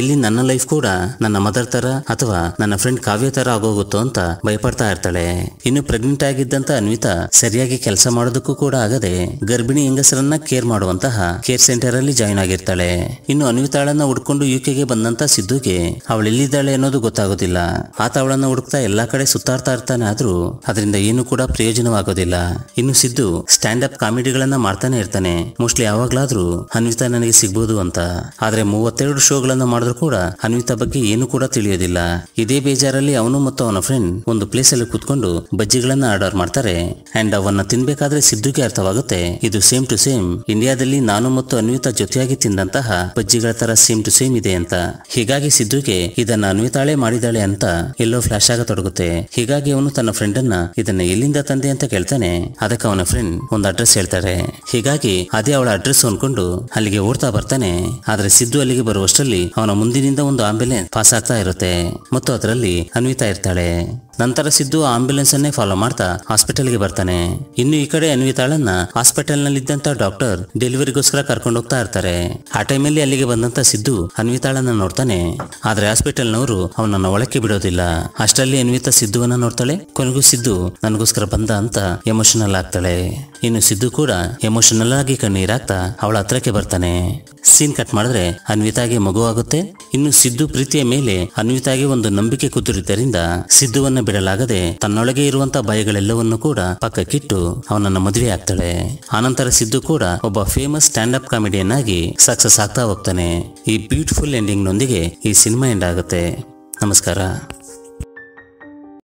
Speaker 1: ಇಲ್ಲಿ ನನ್ನ ಲೈಫ್ ಕೂಡ ನನ್ನ ಮದರ್ ತರ ಅಥವಾ ನನ್ನ ಫ್ರೆಂಡ್ ಕಾವ್ಯ ತರ ಆಗೋಗುತ್ತೋ ಅಂತ ಭಯಪಡ್ತಾ ಇರ್ತಾಳೆ ಇನ್ನು ಪ್ರೆಗ್ನೆಂಟ್ ಆಗಿದ್ದಂತ ಅನ್ವಿತಾ ಸರಿಯಾಗಿ ಕೆಲಸ ಮಾಡೋದಕ್ಕೂ ಕೂಡ ಆಗದೆ ಗರ್ಭಿಣಿ ಹೆಂಗಸರನ್ನ ಕೇರ್ ಮಾಡುವಂತಹ ಕೇರ್ ಸೆಂಟರ್ ಅಲ್ಲಿ ಜಾಯಿನ್ ಆಗಿರ್ತಾಳೆ ಇನ್ನು ಅನ್ವಿತಾಳನ್ನ ಹುಡ್ಕೊಂಡು ಯುಕೆಗೆ ಬಂದಂತ ಸಿದ್ದುಗೆ ಎಲ್ಲಿದ್ದಾಳೆ ಅನ್ನೋದು ಗೊತ್ತಾಗೋದಿಲ್ಲ ಆತ ಅವಳನ್ನ ಹುಡುಕ್ತಾ ಎಲ್ಲಾ ಕಡೆ ಸುತ್ತಾಡ್ತಾ ಇರ್ತಾನೆ ಆದ್ರೂ ಅದರಿಂದ ಏನು ಕೂಡ ಪ್ರಯೋಜನವಾಗೋದಿಲ್ಲ ಇನ್ನು ಸಿದ್ದು ಸ್ಟ್ಯಾಂಡ್ ಅಪ್ ಕಾಮಿಡಿಗಳನ್ನ ಮಾಡ್ತಾನೆ ಇರ್ತಾನೆ ಮೋಸ್ಟ್ಲಿ ಯಾವಾಗ್ಲಾದ್ರೂ ಅನ್ವಿತಾ ನನಗೆ ಸಿಗ್ಬಹುದು ಅಂತ ಆದ್ರೆ ಮೂವತ್ತೆರಡು ಶೋಗಳನ್ನ ಮಾಡಿದ್ರು ಕೂಡ ಅನ್ವಿತಾ ಬಗ್ಗೆ ಏನು ಕೂಡ ತಿಳಿಯೋದಿಲ್ಲ ಇದೇ ಬೇಜಾರಲ್ಲಿ ಅವನು ಮತ್ತು ಅವನ ಫ್ರೆಂಡ್ ಒಂದು ಪ್ಲೇಸ್ ಅಲ್ಲಿ ಕೂತ್ಕೊಂಡು ಬಜ್ಜಿಗಳನ್ನ ಆರ್ಡರ್ ಮಾಡ್ತಾರೆ ಅಂಡ್ ಅವನ್ನ ತಿನ್ಬೇಕಾದ್ರೆ ಸಿದ್ದುಗೆ ಅರ್ಥವಾಗುತ್ತೆ ಇದು ಸೇಮ್ ಟು ಸೇಮ್ ಇಂಡಿಯಾದಲ್ಲಿ ನಾನು ತಾನು ಮತ್ತು ಅನ್ವಿತಾ ಜೊತೆಯಾಗಿ ತಿಂದಂತಹ ಬಜ್ಜಿಗಳ ತರ ಸೇಮ್ ಟು ಸೇಮ್ ಇದೆ ಅಂತ ಹೀಗಾಗಿ ಸಿದ್ದುಗೆ ಇದನ್ನ ಅನ್ವಿತಾಳೆ ಮಾಡಿದಾಳೆ ಅಂತ ಎಲ್ಲೋ ಫ್ಲಾಶ್ ತೊಡಗುತ್ತೆ ಹೀಗಾಗಿ ಅವನು ತನ್ನ ಫ್ರೆಂಡ್ ಅನ್ನ ಇದನ್ನ ಎಲ್ಲಿಂದ ತಂದೆ ಅಂತ ಕೇಳ್ತಾನೆ ಅದಕ್ಕೆ ಅವನ ಫ್ರೆಂಡ್ ಒಂದು ಅಡ್ರೆಸ್ ಹೇಳ್ತಾರೆ ಹೀಗಾಗಿ ಅದೇ ಅವಳ ಅಡ್ರೆಸ್ ಅನ್ಕೊಂಡು ಅಲ್ಲಿಗೆ ಓಡ್ತಾ ಬರ್ತಾನೆ ಆದ್ರೆ ಸಿದ್ದು ಅಲ್ಲಿಗೆ ಬರುವಷ್ಟರಲ್ಲಿ ಅವನ ಮುಂದಿನಿಂದ ಒಂದು ಆಂಬ್ಯುಲೆನ್ಸ್ ಪಾಸ್ ಆಗ್ತಾ ಇರುತ್ತೆ ಮತ್ತು ಅದರಲ್ಲಿ ಅನ್ವಿತಾ ಇರ್ತಾಳೆ ನಂತರ ಸಿದ್ದು ಆಂಬ್ಯುಲೆನ್ಸ್ ಅನ್ನೇ ಫಾಲೋ ಮಾಡ್ತಾ ಗೆ ಬರ್ತಾನೆ ಇನ್ನು ಈ ಕಡೆ ಅನ್ವಿತಾಳನ್ನ ಹಾಸ್ಪಿಟಲ್ ನಲ್ಲಿದ್ದಂತ ಡಾಕ್ಟರ್ ಡೆಲಿವರಿಗೋಸ್ಕರ ಹತ್ರ ಕರ್ಕೊಂಡು ಹೋಗ್ತಾ ಇರ್ತಾರೆ ಆ ಟೈಮಲ್ಲಿ ಅಲ್ಲಿಗೆ ಬಂದಂತ ಸಿದ್ದು ಅನ್ವಿತಾಳನ್ನ ನೋಡ್ತಾನೆ ಆದ್ರೆ ಹಾಸ್ಪಿಟಲ್ ನವರು ಅವನನ್ನ ಒಳಕ್ಕೆ ಬಿಡೋದಿಲ್ಲ ಅಷ್ಟಲ್ಲಿ ಅನ್ವಿತಾ ಸಿದ್ದುವನ್ನ ನೋಡ್ತಾಳೆ ಕೊನೆಗೂ ಸಿದ್ದು ನನಗೋಸ್ಕರ ಬಂದ ಅಂತ ಎಮೋಷನಲ್ ಆಗ್ತಾಳೆ ಇನ್ನು ಸಿದ್ದು ಕೂಡ ಎಮೋಷನಲ್ ಆಗಿ ಕಣ್ಣೀರಾಗ್ತಾ ಅವಳ ಹತ್ರಕ್ಕೆ ಬರ್ತಾನೆ ಸೀನ್ ಕಟ್ ಮಾಡಿದ್ರೆ ಅನ್ವಿತಾಗೆ ಮಗು ಆಗುತ್ತೆ ಇನ್ನು ಸಿದ್ದು ಪ್ರೀತಿಯ ಮೇಲೆ ಅನ್ವಿತಾಗೆ ಒಂದು ನಂಬಿಕೆ ಕುದುರಿದ್ದರಿಂದ ಸಿದ್ದುವನ್ನ ಬಿಡಲಾಗದೆ ತನ್ನೊಳಗೆ ಇರುವಂತ ಭಯಗಳೆಲ್ಲವನ್ನು ಕೂಡ ಪಕ್ಕಕ್ಕಿಟ್ಟು ಅವನನ್ನ ಮದುವೆ ಆಗ್ತಾಳೆ ಆನಂತರ ಸಿದ್ದು ಕೂಡ ಒಬ್ಬ ಫೇಮಸ್ ಸ್ಟ್ಯಾಂಡ್ ಅಪ್ ಕಾಮಿಡಿಯನ್ ಆಗಿ ಸಕ್ಸಸ್ ಆಗ್ತಾ ಹೋಗ್ತಾನೆ ಈ ಬ್ಯೂಟಿಫುಲ್ ಎಂಡಿಂಗ್ ನೊಂದಿಗೆ ಈ ಸಿನಿಮಾ ಎಂಡ್ ಆಗುತ್ತೆ ನಮಸ್ಕಾರ